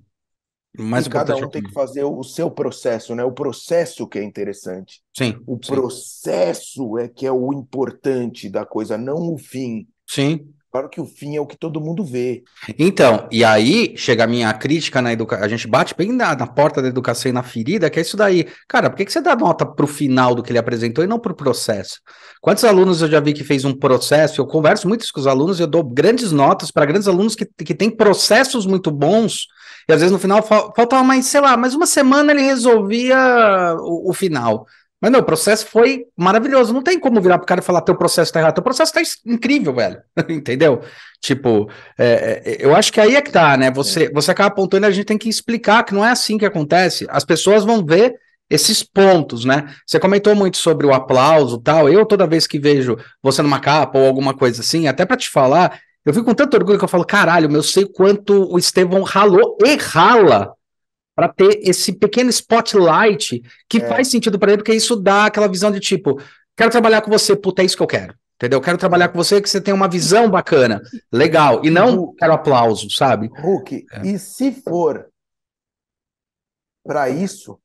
mais e cada é um tem que fazer o seu processo, né? O processo que é interessante. Sim. O sim. processo é que é o importante da coisa, não o fim. Sim. Claro que o fim é o que todo mundo vê. Então, e aí chega a minha crítica na educação. A gente bate bem na, na, porta da educação e na ferida, que é isso daí. Cara, por que, que você dá nota para o final do que ele apresentou e não para o processo? Quantos alunos eu já vi que fez um processo? Eu converso muito com os alunos e eu dou grandes notas para grandes alunos que, que têm processos muito bons. E às vezes no final fal faltava mais, sei lá, mais uma semana ele resolvia o, o final. Mas não, o processo foi maravilhoso. Não tem como virar pro cara e falar teu processo tá errado. Teu processo tá incrível, velho. Entendeu? Tipo, é, é, é, eu acho que aí é que tá, né? Você, é. você acaba apontando e a gente tem que explicar que não é assim que acontece. As pessoas vão ver esses pontos, né? Você comentou muito sobre o aplauso tal. Eu, toda vez que vejo você numa capa ou alguma coisa assim, até para te falar, eu fico com tanto orgulho que eu falo, caralho, eu sei quanto o Estevão ralou e rala para ter esse pequeno spotlight que é. faz sentido para ele, porque isso dá aquela visão de tipo, quero trabalhar com você, puta, é isso que eu quero. Entendeu? Quero trabalhar com você que você tem uma visão bacana, legal, e não Hulk, quero aplauso, sabe? Hulk, é. e se for para isso,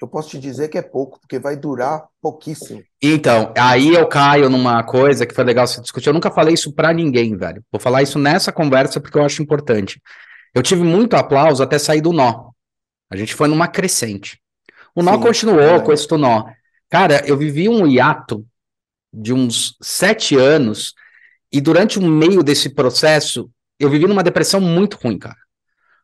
eu posso te dizer que é pouco, porque vai durar pouquíssimo. Então, aí eu caio numa coisa que foi legal você discutir. Eu nunca falei isso para ninguém, velho. Vou falar isso nessa conversa porque eu acho importante. Eu tive muito aplauso até sair do nó. A gente foi numa crescente. O nó Sim, continuou com esse nó. Cara, eu vivi um hiato de uns sete anos e durante o meio desse processo eu vivi numa depressão muito ruim, cara.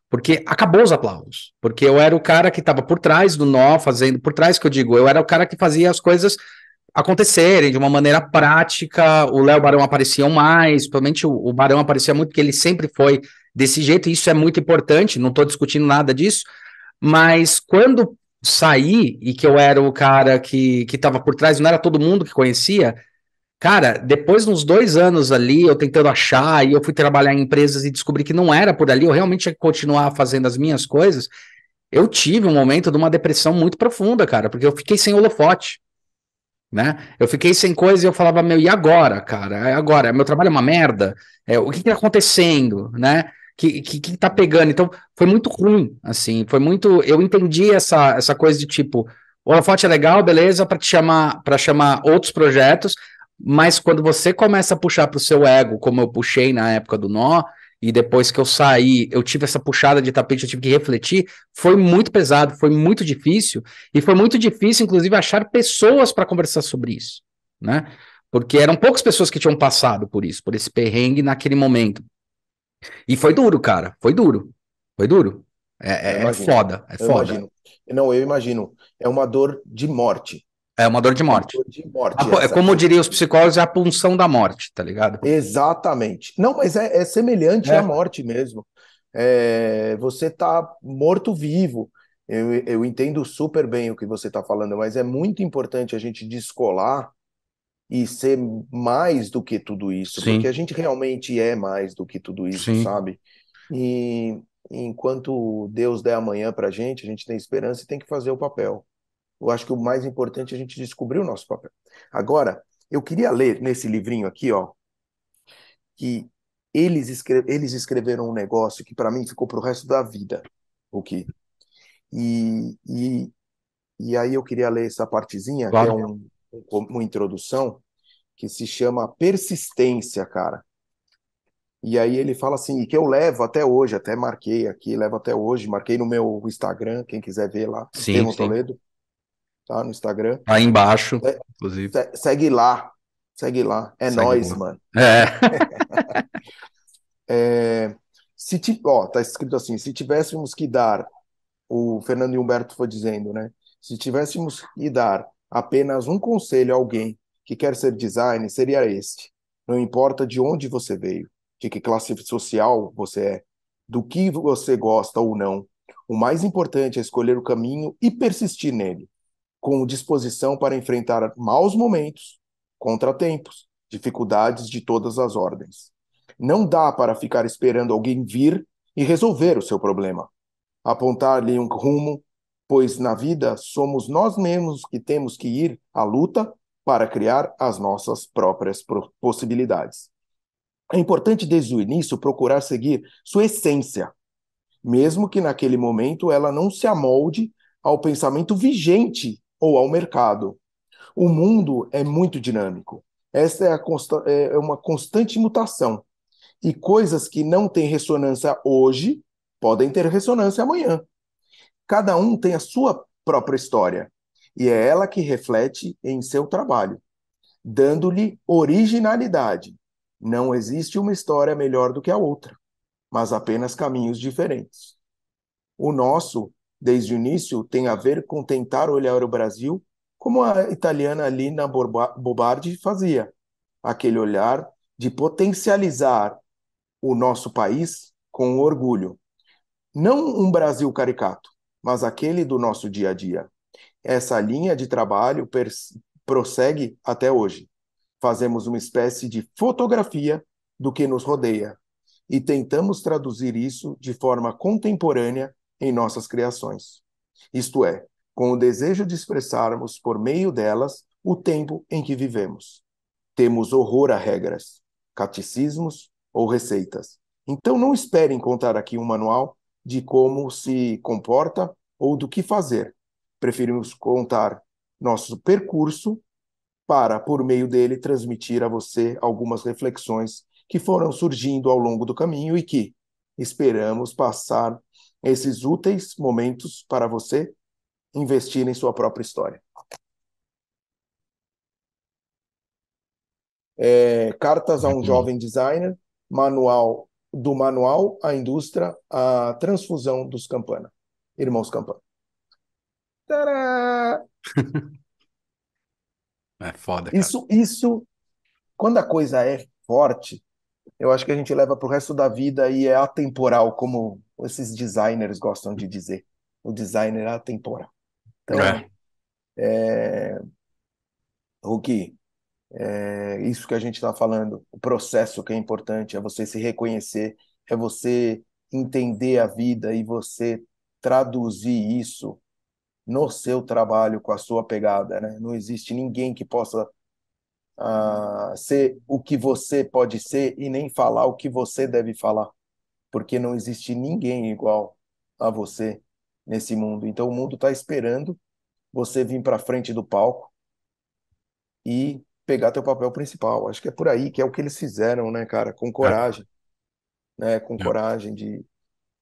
Porque acabou os aplausos. Porque eu era o cara que estava por trás do nó, fazendo. Por trás que eu digo, eu era o cara que fazia as coisas acontecerem de uma maneira prática. O Léo Barão apareciam mais, provavelmente o, o Barão aparecia muito, porque ele sempre foi desse jeito, isso é muito importante, não estou discutindo nada disso, mas quando saí e que eu era o cara que estava por trás, não era todo mundo que conhecia, cara, depois de uns dois anos ali, eu tentando achar, e eu fui trabalhar em empresas e descobri que não era por ali, eu realmente tinha que continuar fazendo as minhas coisas, eu tive um momento de uma depressão muito profunda, cara, porque eu fiquei sem holofote né? Eu fiquei sem coisa e eu falava, meu, e agora, cara? É agora, meu trabalho é uma merda? É, o que está acontecendo, né? que, que, que tá pegando. Então, foi muito ruim, assim, foi muito. Eu entendi essa, essa coisa de tipo, o holofote é legal, beleza, para te chamar, para chamar outros projetos, mas quando você começa a puxar pro seu ego, como eu puxei na época do nó, e depois que eu saí, eu tive essa puxada de tapete, eu tive que refletir. Foi muito pesado, foi muito difícil, e foi muito difícil, inclusive, achar pessoas para conversar sobre isso, né? Porque eram poucas pessoas que tinham passado por isso, por esse perrengue naquele momento. E foi duro, cara. Foi duro. Foi duro. É, é, é foda. É eu foda. Imagino. Não, eu imagino. É uma dor de morte. É uma dor de morte. de morte é como diriam os psicólogos, é a punção da morte, tá ligado? Exatamente. Não, mas é, é semelhante é. à morte mesmo. É, você tá morto vivo. Eu, eu entendo super bem o que você está falando, mas é muito importante a gente descolar e ser mais do que tudo isso, Sim. porque a gente realmente é mais do que tudo isso, Sim. sabe? E enquanto Deus der amanhã para a gente, a gente tem esperança e tem que fazer o papel. Eu acho que o mais importante é a gente descobrir o nosso papel. Agora, eu queria ler nesse livrinho aqui, ó, que eles, escre eles escreveram um negócio que para mim ficou para o resto da vida, o que e, e, e aí eu queria ler essa partezinha, claro. que é um, como introdução que se chama Persistência, cara. E aí ele fala assim, que eu levo até hoje, até marquei aqui, levo até hoje, marquei no meu Instagram, quem quiser ver lá, sim, Estevam Toledo, tá? No Instagram. Tá aí embaixo, é, Se, inclusive. Segue lá, segue lá. É segue nóis, lá. mano. É. é. se ti, ó, tá escrito assim, se tivéssemos que dar, o Fernando Humberto foi dizendo, né? Se tivéssemos que dar Apenas um conselho a alguém que quer ser designer seria este: não importa de onde você veio, de que classe social você é, do que você gosta ou não, o mais importante é escolher o caminho e persistir nele, com disposição para enfrentar maus momentos, contratempos, dificuldades de todas as ordens. Não dá para ficar esperando alguém vir e resolver o seu problema, apontar-lhe um rumo, pois na vida somos nós mesmos que temos que ir à luta para criar as nossas próprias possibilidades. É importante desde o início procurar seguir sua essência, mesmo que naquele momento ela não se amolde ao pensamento vigente ou ao mercado. O mundo é muito dinâmico. Essa é, consta é, é uma constante mutação. E coisas que não têm ressonância hoje podem ter ressonância amanhã. Cada um tem a sua própria história e é ela que reflete em seu trabalho, dando-lhe originalidade. Não existe uma história melhor do que a outra, mas apenas caminhos diferentes. O nosso, desde o início, tem a ver com tentar olhar o Brasil como a italiana Lina Bobardi fazia, aquele olhar de potencializar o nosso país com orgulho. Não um Brasil caricato, mas aquele do nosso dia a dia. Essa linha de trabalho prossegue até hoje. Fazemos uma espécie de fotografia do que nos rodeia e tentamos traduzir isso de forma contemporânea em nossas criações. Isto é, com o desejo de expressarmos por meio delas o tempo em que vivemos. Temos horror a regras, catecismos ou receitas. Então não espere encontrar aqui um manual de como se comporta ou do que fazer. Preferimos contar nosso percurso para, por meio dele, transmitir a você algumas reflexões que foram surgindo ao longo do caminho e que esperamos passar esses úteis momentos para você investir em sua própria história. É, cartas a um uhum. Jovem Designer, Manual do manual à indústria à transfusão dos Campana, irmãos Campana. Tadá! É foda, cara. Isso, isso, quando a coisa é forte, eu acho que a gente leva para o resto da vida e é atemporal, como esses designers gostam de dizer. O designer é atemporal. Então, é. é... Ruki, é isso que a gente está falando, o processo que é importante, é você se reconhecer, é você entender a vida e você traduzir isso no seu trabalho com a sua pegada, né? Não existe ninguém que possa uh, ser o que você pode ser e nem falar o que você deve falar, porque não existe ninguém igual a você nesse mundo. Então o mundo está esperando você vir para frente do palco e pegar teu papel principal. Acho que é por aí, que é o que eles fizeram, né, cara? Com é. coragem. É. Né? Com é. coragem de,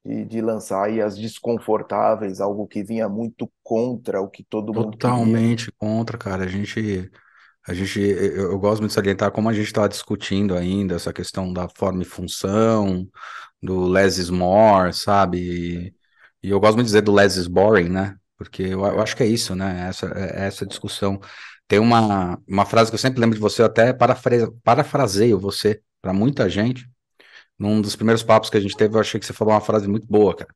de, de, lançar aí as desconfortáveis, algo que vinha muito contra o que todo mundo Totalmente contra, cara. A gente. A gente, eu, eu gosto muito de salientar como a gente está discutindo ainda essa questão da forma e função, do less is more, sabe? E, e eu gosto muito de dizer do less is boring, né? Porque eu, eu é. acho que é isso, né? Essa, é, essa discussão tem uma, uma frase que eu sempre lembro de você, eu até parafraseio, parafraseio você para muita gente. Num dos primeiros papos que a gente teve, eu achei que você falou uma frase muito boa, cara.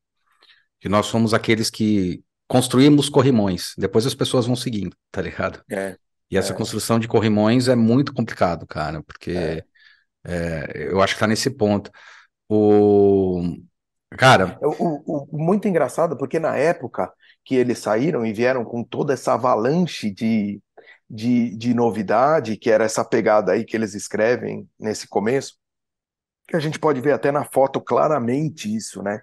Que nós somos aqueles que construímos corrimões, depois as pessoas vão seguindo, tá ligado? É, e essa é. construção de corrimões é muito complicado, cara, porque é. é eu acho que tá nesse ponto. O. Cara. É, o, o, o, muito engraçado, porque na época que eles saíram e vieram com toda essa avalanche de, de, de novidade, que era essa pegada aí que eles escrevem nesse começo, que a gente pode ver até na foto claramente isso, né?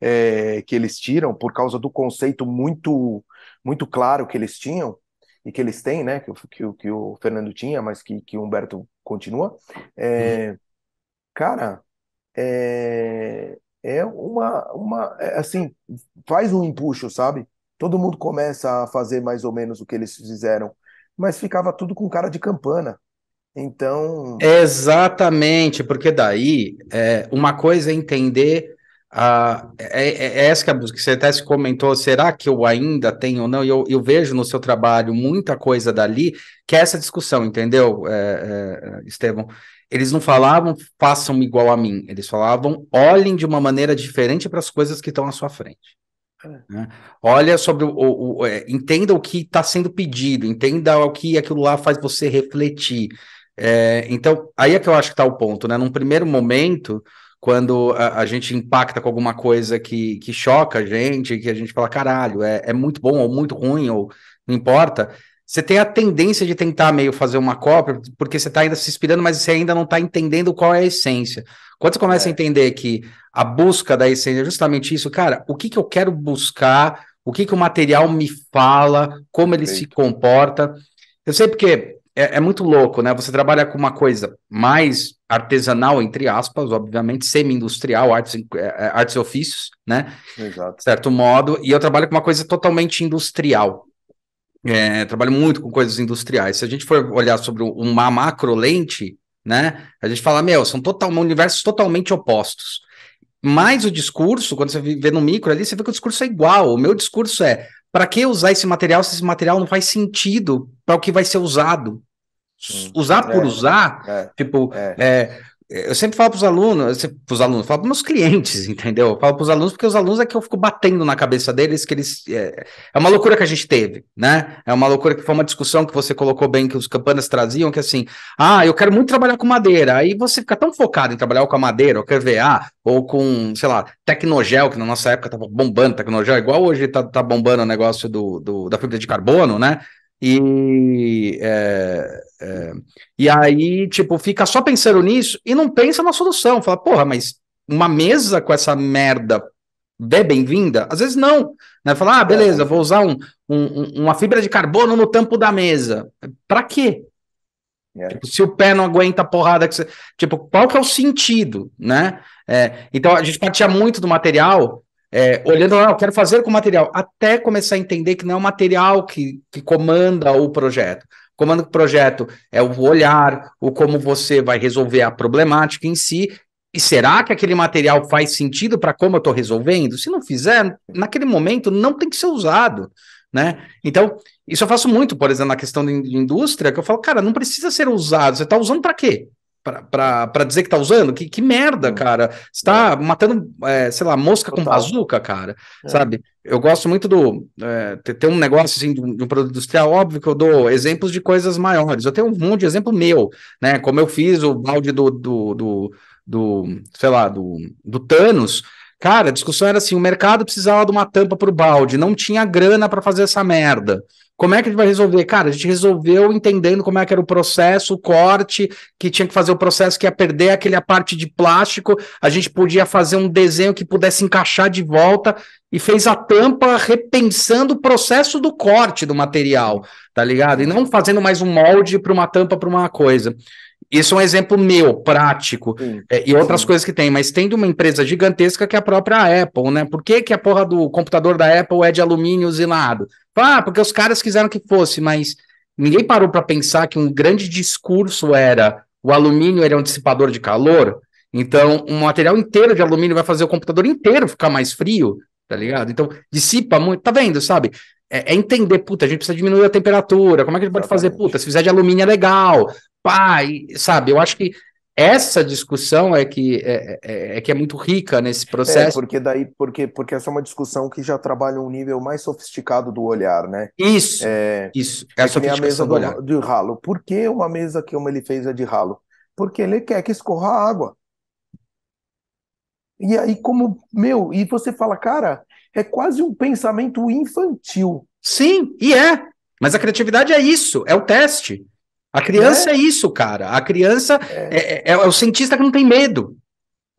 É, que eles tiram por causa do conceito muito muito claro que eles tinham e que eles têm, né? Que, que, que o Fernando tinha, mas que, que o Humberto continua. É, Cara, é, é uma, uma é, assim faz um empuxo, sabe? Todo mundo começa a fazer mais ou menos o que eles fizeram mas ficava tudo com cara de campana. Então. Exatamente, porque daí é, uma coisa é entender. A, é, é, é essa que, você até se comentou, será que eu ainda tenho ou não? E eu, eu vejo no seu trabalho muita coisa dali, que é essa discussão, entendeu, é, é Estevão? Eles não falavam façam igual a mim, eles falavam olhem de uma maneira diferente para as coisas que estão à sua frente. Né? Olha sobre o, o, o é, entenda o que está sendo pedido, entenda o que aquilo lá faz você refletir. É, então, aí é que eu acho que está o ponto, né? Num primeiro momento, quando a, a, gente impacta com alguma coisa que, que choca a gente, que a gente fala, caralho, é, é muito bom ou muito ruim, ou não importa, você tem a tendência de tentar meio fazer uma cópia, porque você está ainda se inspirando, mas você ainda não está entendendo qual é a essência. Quando você começa é. a entender que a busca da essência é justamente isso, cara, o que, que eu quero buscar, o que, que o material me fala, como ele se comporta. Eu sei porque é, é, muito louco, né? Você trabalha com uma coisa mais artesanal, entre aspas, obviamente, semi-industrial, artes, é, é, artes e ofícios, né? Exato. Certo modo, e eu trabalho com uma coisa totalmente industrial, é, trabalho muito com coisas industriais. Se a gente for olhar sobre uma macro lente, né, a gente fala, meu, são total, universos totalmente opostos. Mas o discurso, quando você vê no micro ali, você vê que o discurso é igual. O meu discurso é: para que usar esse material se esse material não faz sentido para o que vai ser usado? Sim, usar é, por usar, é, tipo, é. é eu sempre falo para os alunos, para os alunos, falo para meus clientes, entendeu? Eu falo para os alunos porque os alunos é que eu fico batendo na cabeça deles que eles é, é, uma loucura que a gente teve, né? É uma loucura que foi uma discussão que você colocou bem que os campanas traziam que assim, ah, eu quero muito trabalhar com madeira. Aí você fica tão focado em trabalhar com a madeira, ou KVA, ah, ou com, sei lá, tecnogel que na nossa época estava bombando tecnogel, igual hoje está tá bombando o negócio do, do, da fibra de carbono, né? E é, é, e aí, tipo, fica só pensando nisso e não pensa na solução. Fala, porra, mas uma mesa com essa merda é bem-vinda? Às vezes não. Né? Fala, ah, beleza, é. vou usar um, um, uma fibra de carbono no tampo da mesa. Pra quê? É. Tipo, se o pé não aguenta a porrada que você... Tipo, qual que é o sentido, né? É, então, a gente partia muito do material, é, olhando, lá, ah, eu quero fazer com o material, até começar a entender que não é o material que, que comanda o projeto. Comando do projeto é o olhar, o como você vai resolver a problemática em si. E será que aquele material faz sentido para como eu estou resolvendo? Se não fizer, naquele momento não tem que ser usado. Né? Então, isso eu faço muito, por exemplo, na questão de indústria, que eu falo, cara, não precisa ser usado, você está usando para quê? para dizer que tá usando? Que, que merda, hum. cara. Você tá é. matando, é, sei lá, mosca Total. com bazuca, cara. É. Sabe? Eu gosto muito do. É, ter, um negócio assim, de um, de um, produto industrial, óbvio que eu dou exemplos de coisas maiores. Eu tenho um monte de exemplo meu, né? Como eu fiz o balde do, do, do, do sei lá, do, do Thanos. Cara, a discussão era assim: o mercado precisava de uma tampa para o balde, não tinha grana para fazer essa merda. Como é que a gente vai resolver? Cara, a gente resolveu entendendo como é que era o processo, o corte, que tinha que fazer o processo que ia perder aquela parte de plástico, a gente podia fazer um desenho que pudesse encaixar de volta e fez a tampa repensando o processo do corte do material, tá ligado? E não fazendo mais um molde para uma tampa para uma coisa. Isso é um exemplo meu, prático, é, e outras sim. coisas que tem, mas tem de uma empresa gigantesca que é a própria Apple, né? Por que, que a porra do computador da Apple é de alumínio usinado? Ah, porque os caras quiseram que fosse, mas ninguém parou para pensar que um grande discurso era o alumínio era é um dissipador de calor, então um material inteiro de alumínio vai fazer o computador inteiro ficar mais frio, tá ligado? Então dissipa muito, tá vendo, sabe? é, é entender, puta, a gente precisa diminuir a temperatura, como é que a gente pode Exatamente. fazer? Puta, se fizer de alumínio é legal, pá, e, sabe? Eu acho que essa discussão é que é, é, é, que é muito rica nesse é, processo. É, porque daí, porque, porque essa é uma discussão que já trabalha um nível mais sofisticado do olhar, né? Isso. É, isso. É essa é a, mesa do, olhar. ralo. Por que uma mesa que ele fez é de ralo? Porque ele quer que escorra água. E aí, como, meu, e você fala, cara, é quase um pensamento infantil. Sim, e é. Mas a criatividade é isso, é o teste. A criança é, é isso, cara. A criança é. É, é. é. o cientista que não tem medo.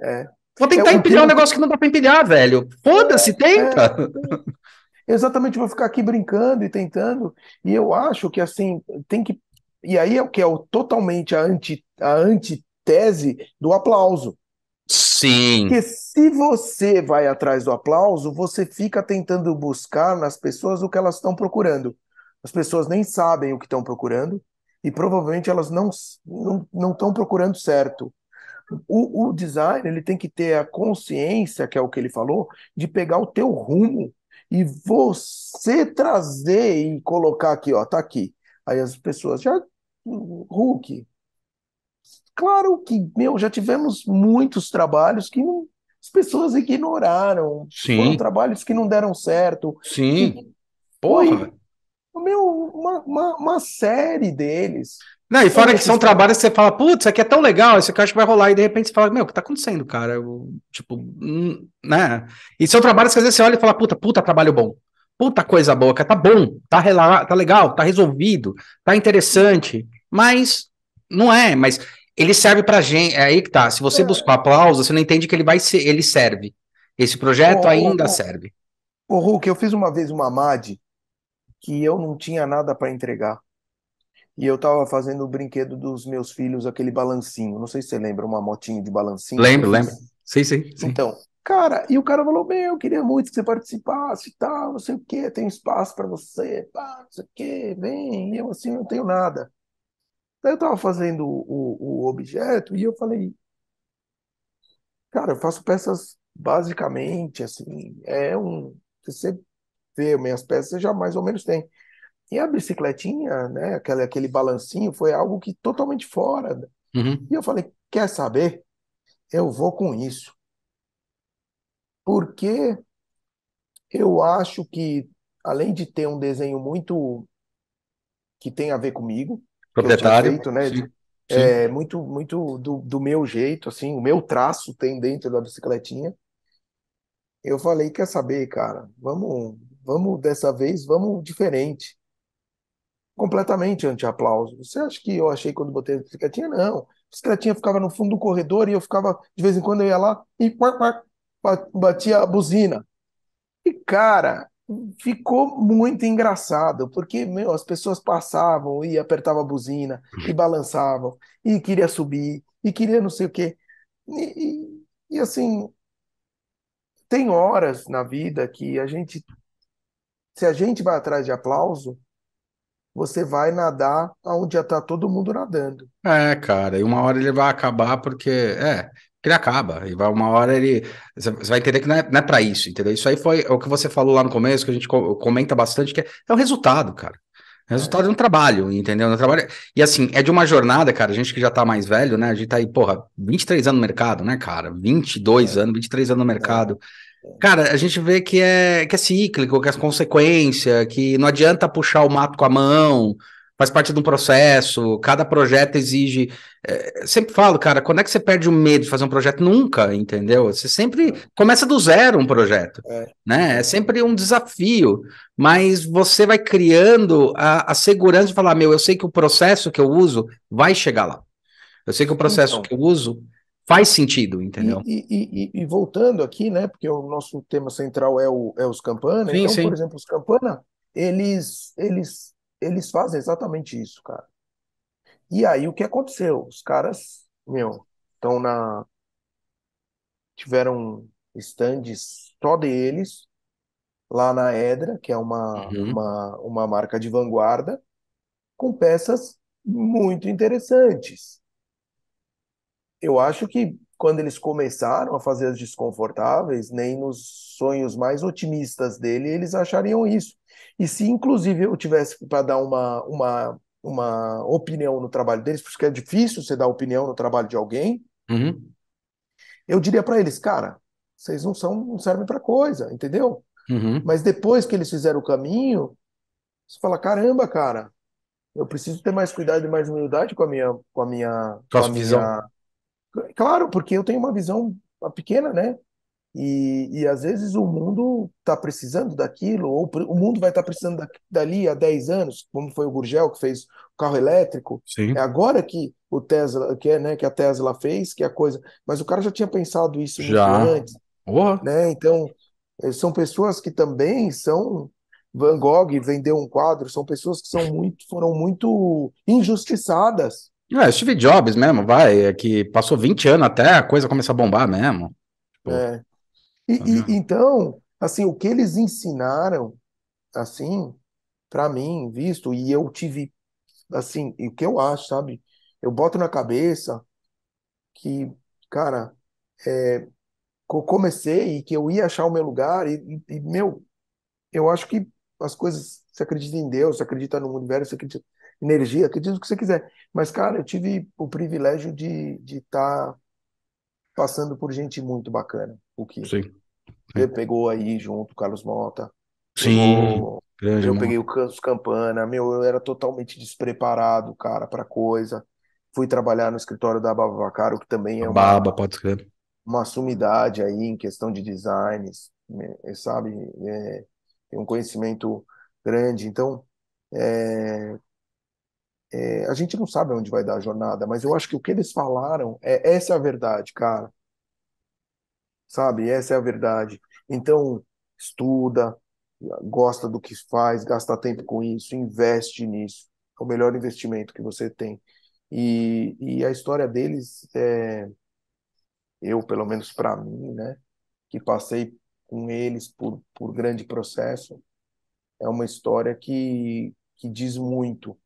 É. Vou tentar empilhar um negócio que não dá para empilhar, velho. Foda-se, tenta. Exatamente, vou ficar aqui brincando e tentando. E eu acho que assim, tem que. E aí é o que é o, totalmente a, anti, a antitese do aplauso. Sim. Porque se você vai atrás do aplauso, você fica tentando buscar nas pessoas o que elas estão procurando. As pessoas nem sabem o que estão procurando, e provavelmente elas não não não estão procurando certo. O, o design ele tem que ter a consciência, que é o que ele falou, de pegar o teu rumo e você trazer e colocar aqui, ó, tá aqui. Aí as pessoas já Hulk. Claro que, meu, já tivemos muitos trabalhos que não, as pessoas ignoraram. Sim. Foram trabalhos que não deram certo. Sim. Porra. Foi, meu, uma, uma, uma série deles. Não, e fora que são trabalhos que você fala, putz, isso aqui é tão legal, isso aqui eu acho que vai rolar, e de repente você fala, meu, o que tá acontecendo, cara? Eu, tipo, hum, né? E são trabalhos que às vezes você olha e fala, puta, puta, trabalho bom. Puta coisa boa, cara, tá bom, tá, rela tá legal, tá resolvido, tá interessante, mas não é, mas ele serve pra gente, é aí que tá, se você é. buscar aplauso, você não entende que ele vai ser, ele serve. Esse projeto oh, ainda oh, serve. Ô, oh, Hulk, eu fiz uma vez uma MAD que eu não tinha nada para entregar. E eu estava fazendo o brinquedo dos meus filhos, aquele balancinho. Não sei se você lembra, uma motinha de balancinho. Lembro, lembro. Sim, sim, sim. Então, cara, e o cara falou: Meu, eu queria muito que você participasse e tal, não sei o quê, tem espaço para você, pá, não sei o quê, vem. eu assim, não tenho nada. Daí eu estava fazendo o, o objeto e eu falei: Cara, eu faço peças basicamente assim, é um. você ver meias peças, você já mais ou menos tem. E a bicicletinha, né, aquele, aquele balancinho, foi algo que totalmente fora. Né. Uhum. E eu falei, quer saber? Eu vou com isso. Porque eu acho que, além de ter um desenho muito que tem a ver comigo, proprietário, feito, né? Sim, sim. É, muito muito do, do meu jeito, assim, o meu traço tem dentro da bicicletinha. Eu falei, quer saber, cara, vamos, Vamos dessa vez, vamos diferente. Completamente anti-aplauso. Você acha que eu achei quando botei a bicicletinha? Não. A bicicletinha ficava no fundo do corredor e eu ficava, de vez em quando eu ia lá e batia a buzina. E, cara, ficou muito engraçado, porque, meu, as pessoas passavam e apertavam a buzina e uhum. balançavam e queria subir e queria não sei o quê. E, e, e assim, tem horas na vida que a gente se a gente vai atrás de aplauso, você vai nadar aonde já está todo mundo nadando. É, cara, e uma hora ele vai acabar porque é, ele acaba e vai uma hora ele você vai entender que não é, não é para isso, entendeu? Isso aí foi o que você falou lá no começo que a gente comenta bastante que é, é o resultado, cara. o resultado é. de um trabalho, entendeu? Um trabalho... E assim, é de uma jornada, cara. A gente que já tá mais velho, né? A gente tá aí, porra, 23 anos no mercado, né, cara? 22 é. anos, 23 anos no mercado. É Cara, a gente vê que é, que é cíclico, que é consequência, que não adianta puxar o mato com a mão, faz parte de um processo, cada projeto exige. É, sempre falo, cara, quando é que você perde o medo de fazer um projeto? Nunca, entendeu? Você sempre começa do zero um projeto, é. né? É sempre um desafio, mas você vai criando a, a segurança de falar: meu, eu sei que o processo que eu uso vai chegar lá. Eu sei que o processo então. que eu uso faz sentido, entendeu? E, e, e, e, voltando aqui, né, porque o nosso tema central é, o, é os Campana, então, sim. por exemplo, os Campana, eles, eles, eles fazem exatamente isso, cara. E aí, o que aconteceu? Os caras, meu, estão na... tiveram stands só deles, lá na Edra, que é uma, uhum. uma, uma marca de vanguarda, com peças muito interessantes eu acho que quando eles começaram a fazer as desconfortáveis, nem nos sonhos mais otimistas dele eles achariam isso. E se inclusive eu tivesse para dar uma, uma, uma opinião no trabalho deles, porque é difícil você dar opinião no trabalho de alguém, uhum. eu diria para eles, cara, vocês não são não servem para coisa, entendeu? Uhum. Mas depois que eles fizeram o caminho, você fala, caramba, cara, eu preciso ter mais cuidado e mais humildade com a minha com a minha, com a minha Claro, porque eu tenho uma visão ah, pequena, né? E, e às vezes o mundo está precisando daquilo, ou o mundo vai estar tá precisando da, dali há 10 anos, como foi o Gurgel que fez o carro elétrico. Sim. É agora que o Tesla, que é, né, que a Tesla fez, que é a coisa. Mas o cara já tinha pensado isso já. antes. Já. Né? Então, eh, são pessoas que também são Van Gogh vendeu um quadro, são pessoas que são muito, foram muito injustiçadas é, ah, Steve Jobs mesmo, vai, é que passou 20 anos até a coisa começar a bombar mesmo. Tipo, é. E, e, então, assim, o que eles ensinaram, assim, para mim, visto, e eu tive, assim, o que eu acho, sabe? Eu boto na cabeça que, cara, é, eu comecei e que eu ia achar o meu lugar e, e, meu, eu acho que as coisas, se acredita em Deus, se acredita no universo, se acredita energia, acredita o que você quiser. Mas, cara, eu tive o privilégio de estar tá passando por gente muito bacana. O que Sim. Você pegou aí junto o Carlos Mota. Sim. Pegou, grande, eu peguei o Cantos Campana. Meu, eu era totalmente despreparado, cara, para coisa. Fui trabalhar no escritório da Baba Vacaro, que também é uma, Baba, pode escrever. uma sumidade aí em questão de designs, né, sabe? É, tem um conhecimento grande. Então, é, é, a gente não sabe onde vai dar a jornada, mas eu acho que o que eles falaram é essa é a verdade, cara. Sabe? Essa é a verdade. Então, estuda, gosta do que faz, gasta tempo com isso, investe nisso. É o melhor investimento que você tem. E, e a história deles, é, eu, pelo menos para mim, né, que passei com eles por, por grande processo, é uma história que, que diz muito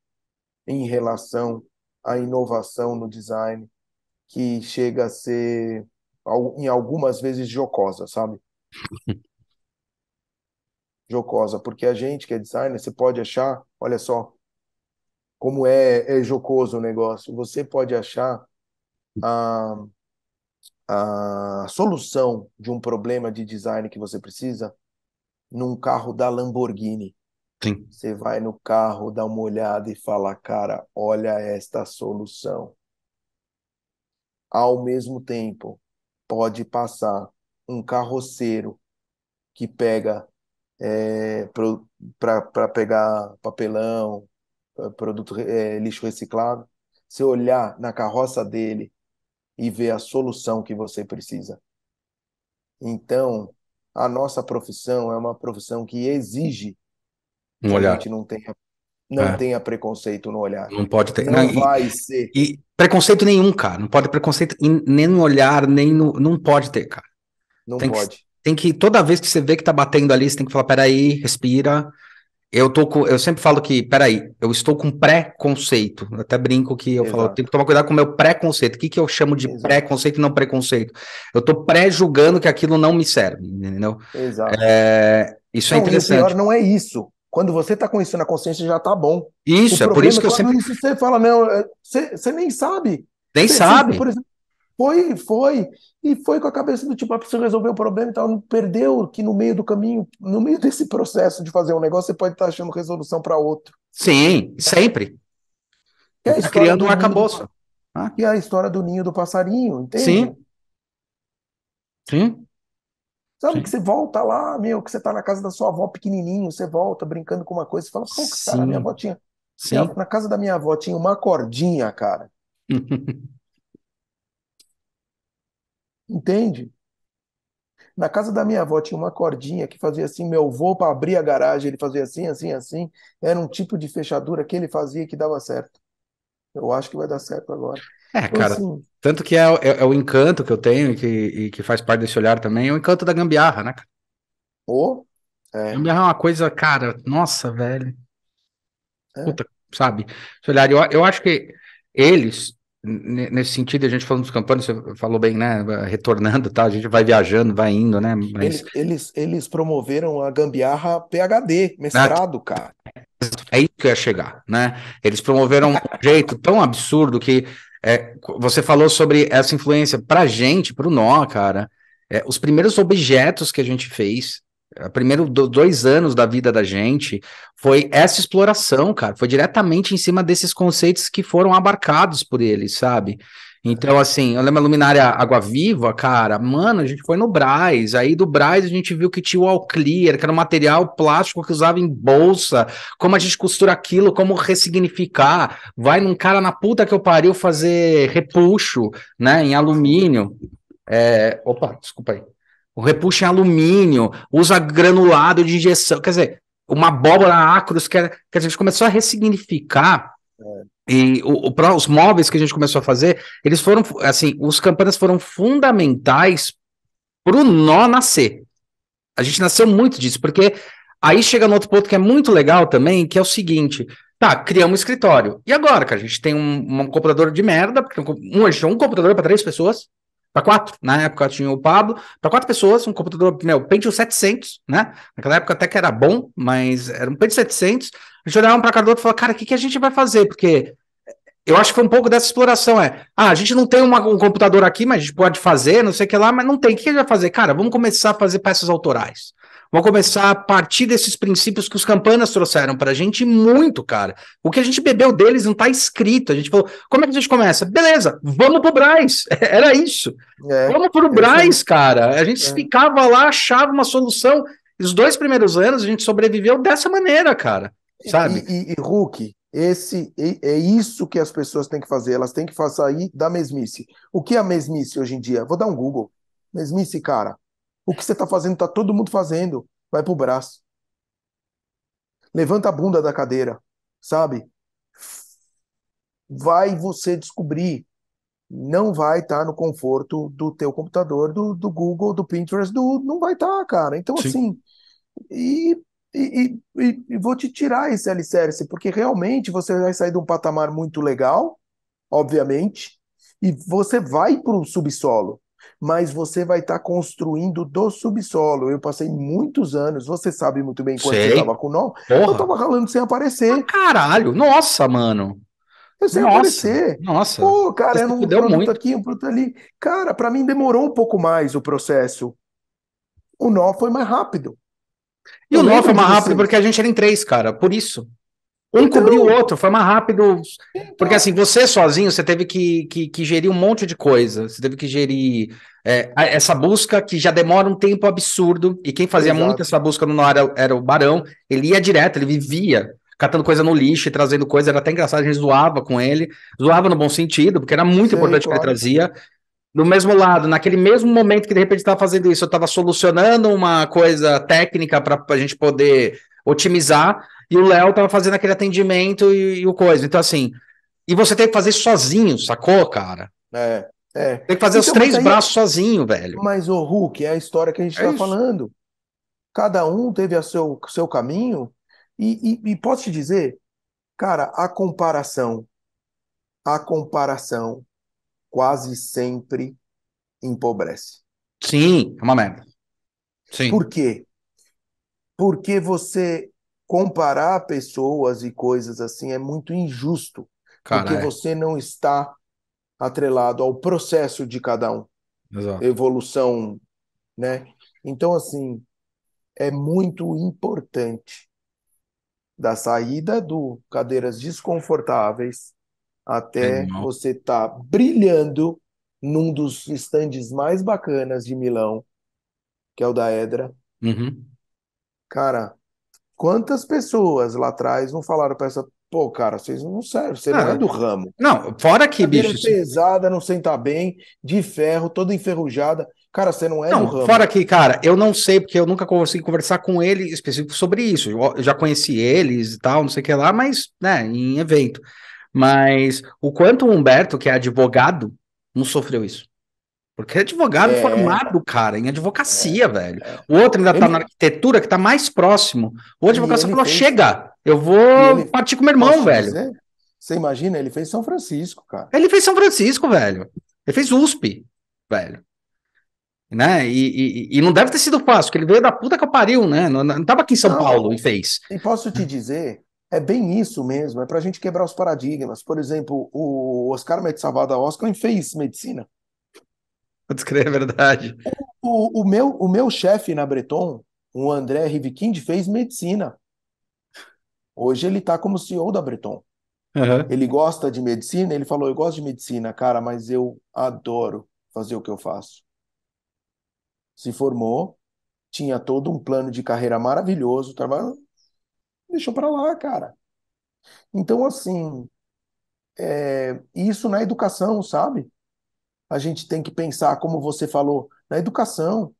em relação à inovação no design, que chega a ser, em algumas vezes, jocosa, sabe? jocosa, porque a gente que é designer, você pode achar, olha só, como é, é jocoso o negócio, você pode achar a, a solução de um problema de design que você precisa num carro da Lamborghini. Sim. Você vai no carro, dá uma olhada e fala, cara, olha esta solução. Ao mesmo tempo, pode passar um carroceiro que pega é, para pegar papelão, é, produto é, lixo reciclado. Você olhar na carroça dele e ver a solução que você precisa. Então, a nossa profissão é uma profissão que exige um olhar. a gente não tenha, não é. tenha preconceito no olhar. Não pode ter. Não, não vai e, ser. E preconceito nenhum, cara. Não pode ter preconceito nem no olhar, nem no. Não pode ter, cara. Não tem pode. Que, tem que, toda vez que você vê que tá batendo ali, você tem que falar: peraí, respira. Eu tô com, eu sempre falo que, peraí, eu estou com preconceito. até brinco que eu Exato. falo, eu tenho que tomar cuidado com o meu preconceito. O que, que eu chamo de Exato. preconceito e não preconceito? Eu estou pré-julgando que aquilo não me serve, entendeu? Exato. É, isso é não, é interessante. o pior não é isso. Quando você está conhecendo a consciência, já está bom. Isso, é por isso que eu é sempre. Isso, você fala, não, você, é, você nem sabe. Nem você, sabe. Você, exemplo, foi, foi. E foi com a cabeça do tipo, a ah, pessoa resolveu o problema e tal. Não perdeu que no meio do caminho, no meio desse processo de fazer um negócio, você pode estar tá achando resolução para outro. Sim, sempre. É tá criando um arcabouço. Do... Ah. E a história do ninho do passarinho, entende? Sim. Sim. Sabe Sim. que você volta lá, meu, que você tá na casa da sua avó pequenininho, você volta brincando com uma coisa, você fala, pô, cara, minha avó tinha... Sim. Na casa da minha avó tinha uma cordinha, cara. Entende? Na casa da minha avó tinha uma cordinha que fazia assim, meu avô para abrir a garagem, ele fazia assim, assim, assim. Era um tipo de fechadura que ele fazia que dava certo. Eu acho que vai dar certo agora. É, cara. Assim, tanto que é, é, é, o encanto que eu tenho e que, e que faz parte desse olhar também, é o encanto da gambiarra, né, cara? O. é. Gambiarra é uma coisa, cara, nossa, velho. É. Puta, sabe? Esse olhar, eu, eu acho que eles, nesse sentido, a gente falando dos campanhas, você falou bem, né? Retornando, tá? A gente vai viajando, vai indo, né? Mas... Eles, eles, eles, promoveram a gambiarra PhD, mestrado, ah, cara. É isso que eu ia chegar, né? Eles promoveram um jeito tão absurdo que é, você falou sobre essa influência para gente, para o nó, cara. É, os primeiros objetos que a gente fez, a é, primeiro do, dois anos da vida da gente, foi essa exploração, cara. Foi diretamente em cima desses conceitos que foram abarcados por eles, sabe? Então, assim, eu lembro a luminária Água Viva, cara, mano, a gente foi no Braz, aí do Braz a gente viu que tinha o All Clear, que era um material plástico que usava em bolsa, como a gente costura aquilo, como ressignificar, vai num cara na puta que eu pariu fazer repuxo, né, em alumínio, é... opa, desculpa aí, o repuxo em alumínio, usa granulado de injeção, quer dizer, uma abóbora acros, quer, quer dizer, a gente começou a ressignificar... É e o, o, pra, os móveis que a gente começou a fazer, eles foram, assim, os campanhas foram fundamentais pro nó nascer. A gente nasceu muito disso, porque aí chega no outro ponto que é muito legal também, que é o seguinte, tá, criamos um escritório. E agora, que a gente tem um, um computador de merda, porque um, tem um computador para três pessoas, para quatro. Na época tinha o Pablo, para quatro pessoas, um computador, meu, Pentium 700, né? Naquela época até que era bom, mas era um Pentium 700. A gente olhava um para cada outro e falava, cara, o que, que a gente vai fazer? Porque eu acho que foi um pouco dessa exploração, é. Ah, a gente não tem uma, um computador aqui, mas a gente pode fazer, não sei o que lá, mas não tem. O que a gente vai fazer? Cara, vamos começar a fazer peças autorais. Vamos começar a partir desses princípios que os campanas trouxeram para a gente muito, cara. O que a gente bebeu deles não está escrito. A gente falou, como é que a gente começa? Beleza, vamos pro Braz. Era isso. É, vamos pro é Braz, cara. A gente é. ficava lá, achava uma solução. Os dois primeiros anos a gente sobreviveu dessa maneira, cara. Sabe? E, e, e Hulk, esse é isso que as pessoas têm que fazer. Elas têm que sair da mesmice. O que é a mesmice hoje em dia? Vou dar um Google. Mesmice, cara. O que você está fazendo, está todo mundo fazendo. Vai para o braço. Levanta a bunda da cadeira, sabe? Vai você descobrir. Não vai estar tá no conforto do teu computador, do, do Google, do Pinterest, do, não vai estar, tá, cara. Então, Sim. assim. E e, e, e, vou te tirar esse alicerce, porque realmente você vai sair de um patamar muito legal, obviamente, e você vai para o subsolo mas você vai estar tá construindo do subsolo. Eu passei muitos anos, você sabe muito bem quando Sei. você tava com nó, eu tava ralando sem aparecer. Ah, caralho, nossa, mano. Eu sem nossa, aparecer. Nossa. Pô, cara, era um produto muito. aqui, um produto ali. Cara, para mim demorou um pouco mais o processo. O nó foi mais rápido. E eu o nó foi mais rápido porque a gente era em três, cara, por isso. Um então, cobriu o outro, foi mais rápido. Então. Porque assim, você sozinho, você teve que, que, que, gerir um monte de coisa. Você teve que gerir é, essa busca que já demora um tempo absurdo. E quem fazia Exato. muito essa busca no ar era, era o Barão. Ele ia direto, ele vivia catando coisa no lixo e trazendo coisa. Era até engraçado, a gente zoava com ele. Zoava no bom sentido, porque era muito Sim, importante claro. que ele trazia do mesmo lado, naquele mesmo momento que de repente estava fazendo isso, eu estava solucionando uma coisa técnica para a gente poder otimizar e o Léo tava fazendo aquele atendimento e, e, o coisa. Então, assim, e você tem que fazer sozinho, sacou, cara? É. é. Tem que fazer então, os três aí, é braços sozinho, velho. Mas o Hulk é a história que a gente é tá isso. falando. Cada um teve o seu, seu caminho, e, e, e posso te dizer, cara, a comparação, a comparação quase sempre empobrece. Sim, é uma merda. Sim. Por quê? Porque você comparar pessoas e coisas assim é muito injusto, porque é. você não está atrelado ao processo de cada um. Exato. Evolução, né? Então, assim, é muito importante da saída do cadeiras desconfortáveis até você estar tá brilhando num dos estandes mais bacanas de Milão, que é o da Edra. Uhum. Cara, Quantas pessoas lá atrás não falaram para essa pô, cara, vocês não servem, você não, é não é do ramo. Não, fora que, bicho. É pesada, não senta bem, de ferro, toda enferrujada. Cara, você não é não, do ramo. Fora que, cara, eu não sei, porque eu nunca consegui conversar com ele específico sobre isso. Eu já conheci eles e tal, não sei o que lá, mas, né, em evento. Mas o quanto o Humberto, que é advogado, não sofreu isso. Porque é advogado é. formado, cara, em advocacia, é. velho. É. O outro ainda tá ele... tá na arquitetura, que tá mais próximo. O advogado falou: fez... chega, eu vou ele... partir com meu irmão, Posso velho. Você imagina, ele fez São Francisco, cara. Ele fez São Francisco, velho. Ele fez USP, velho. Né? E, e, e não deve ter sido fácil, porque ele veio da puta que eu pariu, né? Não, não tava aqui em São não, Paulo e fez. E posso te dizer, é bem isso mesmo, é pra gente quebrar os paradigmas. Por exemplo, o Oscar Metsalvada Oscar fez medicina. Pode crer, é verdade. O, o, o, meu, o meu chefe na Breton, o André Rivkind, fez medicina. Hoje ele está como CEO da Breton. Uhum. Ele gosta de medicina, ele falou: Eu gosto de medicina, cara, mas eu adoro fazer o que eu faço. Se formou, tinha todo um plano de carreira maravilhoso, trabalho, deixou para lá, cara. Então, assim, é, isso na educação, sabe? a gente tem que pensar, como você falou, na educação.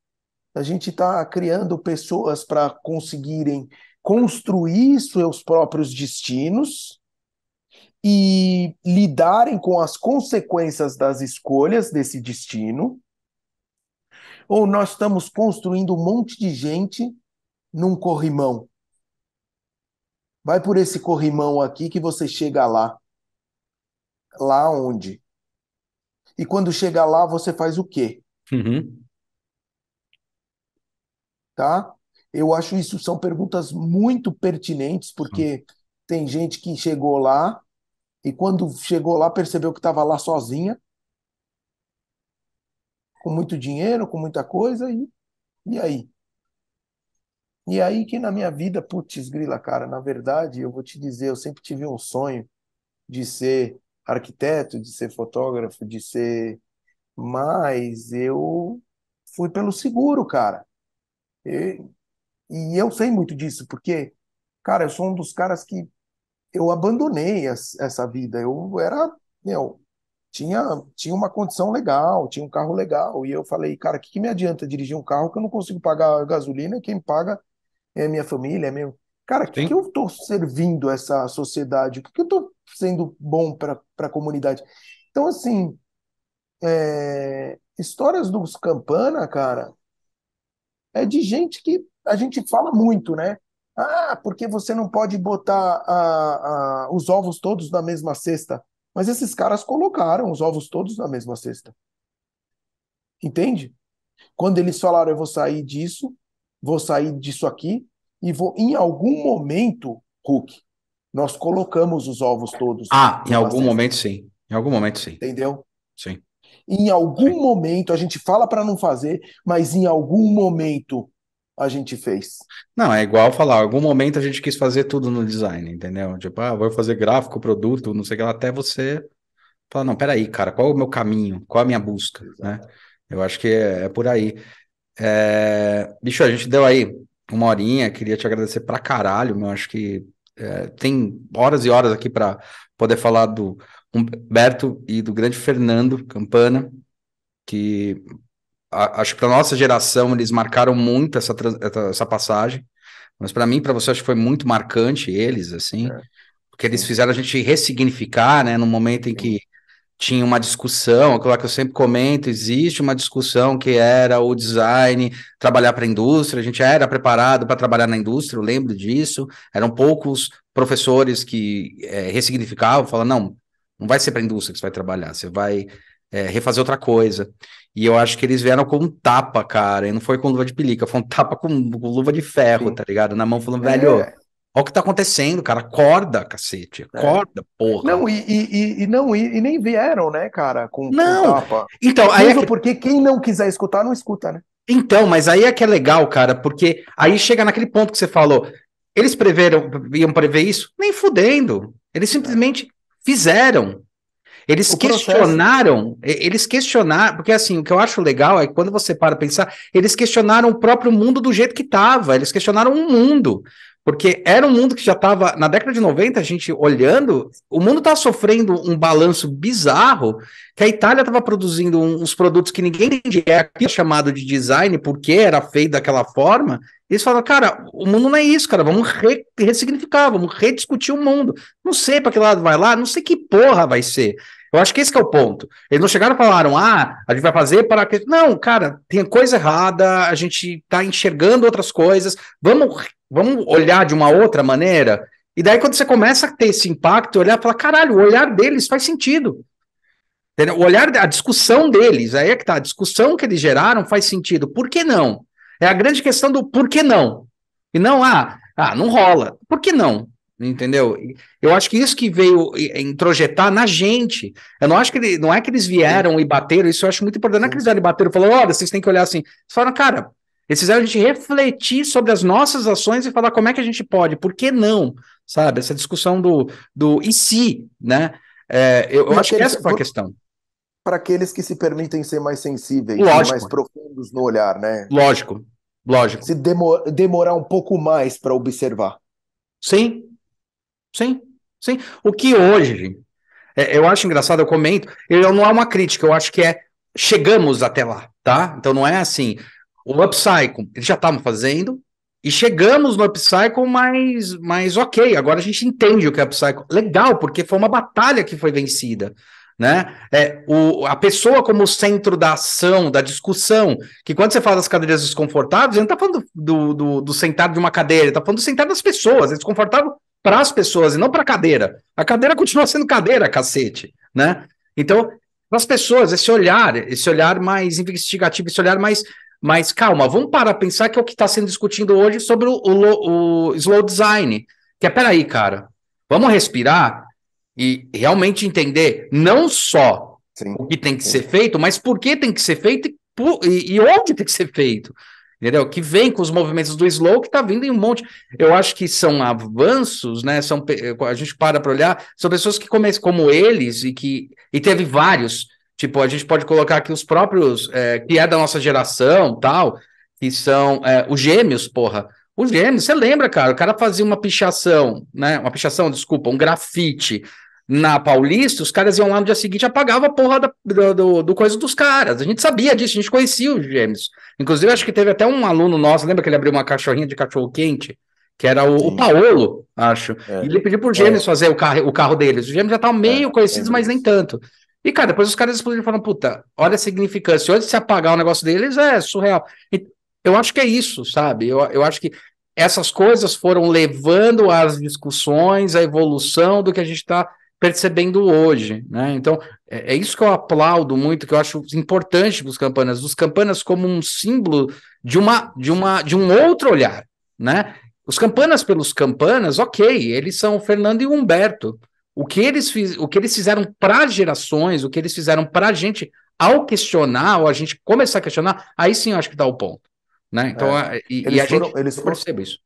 A gente está criando pessoas para conseguirem construir seus próprios destinos e lidarem com as consequências das escolhas desse destino. Ou nós estamos construindo um monte de gente num corrimão. Vai por esse corrimão aqui que você chega lá. Lá onde? E quando chega lá, você faz o quê? Uhum. Tá? Eu acho isso são perguntas muito pertinentes, porque uhum. tem gente que chegou lá e quando chegou lá percebeu que estava lá sozinha, com muito dinheiro, com muita coisa, e, e aí? E aí que na minha vida, putz, grila, cara, na verdade, eu vou te dizer, eu sempre tive um sonho de ser arquiteto, de ser fotógrafo, de ser. Mas eu fui pelo seguro, cara. E, e eu sei muito disso, porque, cara, eu sou um dos caras que eu abandonei essa vida. Eu era, meu, tinha, tinha uma condição legal, tinha um carro legal. E eu falei, cara, o que, que, me adianta dirigir um carro que eu não consigo pagar a gasolina? Quem paga é minha família, é meu. Cara, o que, que, eu estou servindo essa sociedade? que que eu estou sendo bom para a comunidade. Então, assim, é, histórias dos Campana, cara, é de gente que a gente fala muito, né? Ah, porque você não pode botar a, a, os ovos todos na mesma cesta. Mas esses caras colocaram os ovos todos na mesma cesta. Entende? Quando eles falaram, eu vou sair disso, vou sair disso aqui, e vou, em algum momento, Hulk, nós colocamos os ovos todos. Ah, em algum cesta. momento sim. Em algum momento sim. Entendeu? Sim. Em algum sim. momento a gente fala para não fazer, mas em algum momento a gente fez. Não, é igual falar, em algum momento a gente quis fazer tudo no design, entendeu? Tipo, ah, vou fazer gráfico, produto, não sei o que lá, até você falar, não, peraí, cara, qual é o meu caminho? Qual é a minha busca, né? Eu acho que é, é por aí. É... Bicho, a gente deu aí uma horinha, queria te agradecer pra caralho, meu, acho que é, tem horas e horas aqui para poder falar do Humberto e do grande Fernando Campana, que a, acho que para nossa geração eles marcaram muito essa, essa passagem. Mas para mim, para você, acho que foi muito marcante eles, assim, é. porque eles fizeram a gente ressignificar, né, no momento em que tinha uma discussão, aquilo que eu sempre comento, existe uma discussão que era o design trabalhar para a indústria, a gente era preparado para trabalhar na indústria, eu lembro disso, eram poucos professores que é, ressignificavam, falavam, não, não vai ser para a indústria que você vai trabalhar, você vai é, refazer outra coisa. E eu acho que eles vieram com um tapa, cara, e não foi com luva de pelica, foi um tapa com, com luva de ferro, Sim. tá ligado? Na mão falando, é. velho, Olha o que tá acontecendo, cara. Acorda, cacete. É. Acorda, é. porra. Não, e, e, e não, e, e, nem vieram, né, cara, com, não. Com tapa. Então, aí. É... Porque quem não quiser escutar, não escuta, né? Então, mas aí é que é legal, cara, porque aí chega naquele ponto que você falou. Eles preveram, iam prever isso? Nem fudendo. Eles simplesmente fizeram. Eles o questionaram, processo. eles questionaram, porque assim, o que eu acho legal é que quando você para pensar, eles questionaram o próprio mundo do jeito que estava, eles questionaram o mundo. Porque era um mundo que já estava, na década de 90, a gente olhando, o mundo estava sofrendo um balanço bizarro, que a Itália estava produzindo uns produtos que ninguém entendia, é aqui chamado de design, porque era feito daquela forma. E eles falam, cara, o mundo não é isso, cara, vamos re ressignificar, vamos rediscutir o mundo. Não sei para que lado vai lá, não sei que porra vai ser. Eu acho que esse que é o ponto. Eles não chegaram e falaram, ah, a gente vai fazer para. que Não, cara, tem coisa errada, a gente está enxergando outras coisas, vamos, vamos olhar de uma outra maneira. E daí, quando você começa a ter esse impacto, olhar e falar, caralho, o olhar deles faz sentido. O olhar, a discussão deles, aí é que tá, a discussão que eles geraram faz sentido. Por que não? É a grande questão do por que não. E não, ah, ah, não rola. Por que não? Entendeu? Eu acho que isso que veio introjetar na gente. Eu não acho que ele, não é que eles vieram Sim. e bateram, isso eu acho muito importante. Não é que eles vieram e bateram, falaram, olha, vocês têm que olhar assim. Eles falaram, cara, eles fizeram a gente refletir sobre as nossas ações e falar como é que a gente pode, por que não? Sabe? Essa discussão do, do e se, né? É, eu, eu acho que essa foi a questão para aqueles que se permitem ser mais sensíveis, ser mais profundos no olhar, né? Lógico, lógico. Se demor demorar um pouco mais para observar. Sim, Sim, sim. O que hoje, é, eu acho engraçado, eu comento, eu, não é uma crítica, eu acho que é chegamos até lá, tá? Então não é assim. O upcycle, eles já estavam fazendo, e chegamos no upcycle, mas, mas ok, agora a gente entende o que é upcycle. Legal, porque foi uma batalha que foi vencida. Né? É, o, a pessoa como centro da ação, da discussão, que quando você fala das cadeiras desconfortáveis, ele não está falando do, do, do, de uma cadeira, ele está falando do sentado das pessoas. É desconfortável para as pessoas e não para a cadeira. A cadeira continua sendo cadeira, cacete, né? Então, para as pessoas, esse olhar, esse olhar mais investigativo, esse olhar mais, mais calma. Vamos parar pensar que é o que está sendo discutido hoje sobre o, o, o, slow design. Que é, peraí, cara, vamos respirar e realmente entender não só sim, o que tem que sim. ser feito, mas por que tem que ser feito e, e, e onde tem que ser feito entendeu? Que vem com os movimentos do slow, que tá vindo em um monte. Eu acho que são avanços, né? São, eh, a gente para para olhar, são pessoas que começam como eles e que e teve vários. Tipo, a gente pode colocar aqui os próprios é, que é da nossa geração, tal, que são é, os gêmeos, porra. Os gêmeos, você lembra, cara? O cara fazia uma pichação, né? Uma pichação, desculpa, um grafite na Paulista, os caras iam lá no dia seguinte e apagavam a porra da, do, do, do, coisa dos caras. A gente sabia disso, a gente conhecia os gêmeos. Inclusive, acho que teve até um aluno nosso, lembra que ele abriu uma cachorrinha de cachorro-quente? Que era o, o Paolo, acho. É. E ele pediu pro gêmeos é. fazer o carro, o carro deles. Os gêmeos já estavam meio é. conhecidos, é mas nem tanto. E, cara, depois os caras explodiram e falaram, puta, olha a significância. Hoje, se apagar o negócio deles, é surreal. E eu acho que é isso, sabe? Eu, eu acho que essas coisas foram levando às discussões, à evolução do que a gente está percebendo hoje, né? Então, é, é, isso que eu aplaudo muito, que eu acho importante os campanas, os campanas como um símbolo de uma de uma de um outro olhar, né? Os campanas pelos campanas, OK, eles são o Fernando e o Humberto. O que eles fiz, o que eles fizeram para gerações, o que eles fizeram para a gente ao questionar, ou a gente começar a questionar, aí sim eu acho que dá o ponto, né? Então, é, é e, e, a foram, gente eles foram, isso.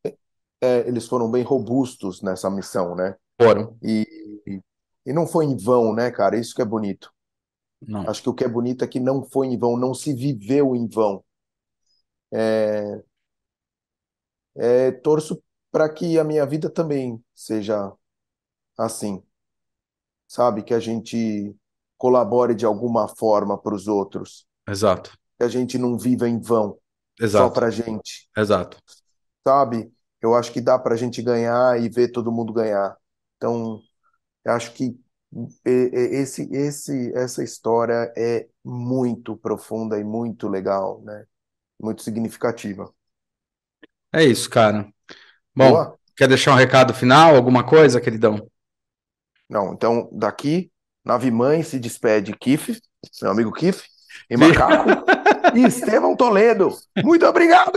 É, eles foram bem robustos nessa missão, né? Foram. E, e e não foi em vão, né, cara? Isso que é bonito. Não. Acho que o que é bonito é que não foi em vão, não se viveu em vão. É... É, torço para que a minha vida também seja assim, sabe? Que a gente colabore de alguma forma para os outros. Exato. Que a gente não viva em vão, Exato. só para gente. Exato. Sabe? Eu acho que dá para a gente ganhar e ver todo mundo ganhar. Então, eu acho que é, é, esse, esse, essa história é muito profunda e muito legal, né? Muito significativa. É isso, cara. Bom, Boa. quer deixar um recado final, alguma coisa, queridão? Não, então daqui, Nave Mãe se despede, Kif, meu amigo Kif, e Macaco, e Estevão Toledo. Muito obrigado!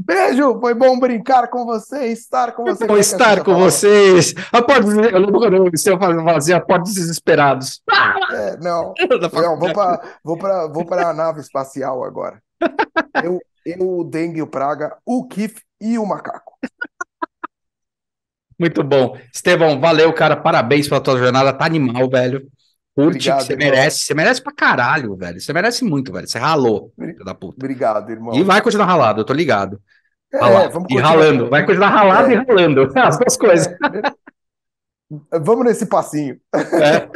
Beijo, foi bom brincar com vocês, estar com vocês. Foi bom é estar com tá? vocês. A porta, eu lembro quando eu fazer a porta desesperados. É, não, não vou para vou para, vou para a nave espacial agora. Eu, eu, o dengue, o praga, o kif e o macaco. Muito bom. Estevão, valeu, cara. Parabéns pela tua jornada. Tá animal, velho. Curte que você merece. Você merece pra caralho, velho. Você merece muito, velho. Você ralou, filho da puta. Obrigado, irmão. E vai continuar ralado, eu tô ligado. É, vamos e ralando. Vai continuar ralado é. e ralando. As duas coisas. É. é. Vamos nesse passinho. É.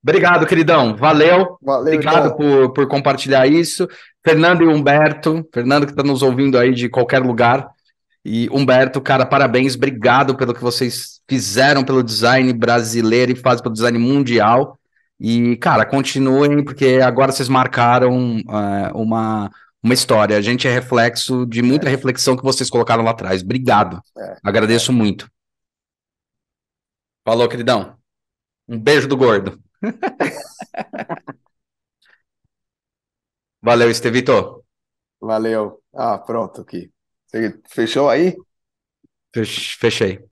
Obrigado, queridão. Valeu. Valeu Obrigado por, por compartilhar isso. Fernando e Humberto. Fernando que está nos ouvindo aí de qualquer lugar. E Humberto, cara, parabéns, obrigado pelo que vocês fizeram pelo design brasileiro e fazem pelo design mundial. E, cara, continuem, porque agora vocês marcaram uh, uma, uma história. A gente é reflexo de muita é. reflexão que vocês colocaram lá atrás. Obrigado. É. Agradeço é. muito. Falou, queridão. Um beijo do gordo. Valeu, Estevito. Valeu. Ah, pronto aqui. Você fechou aí? Fechei.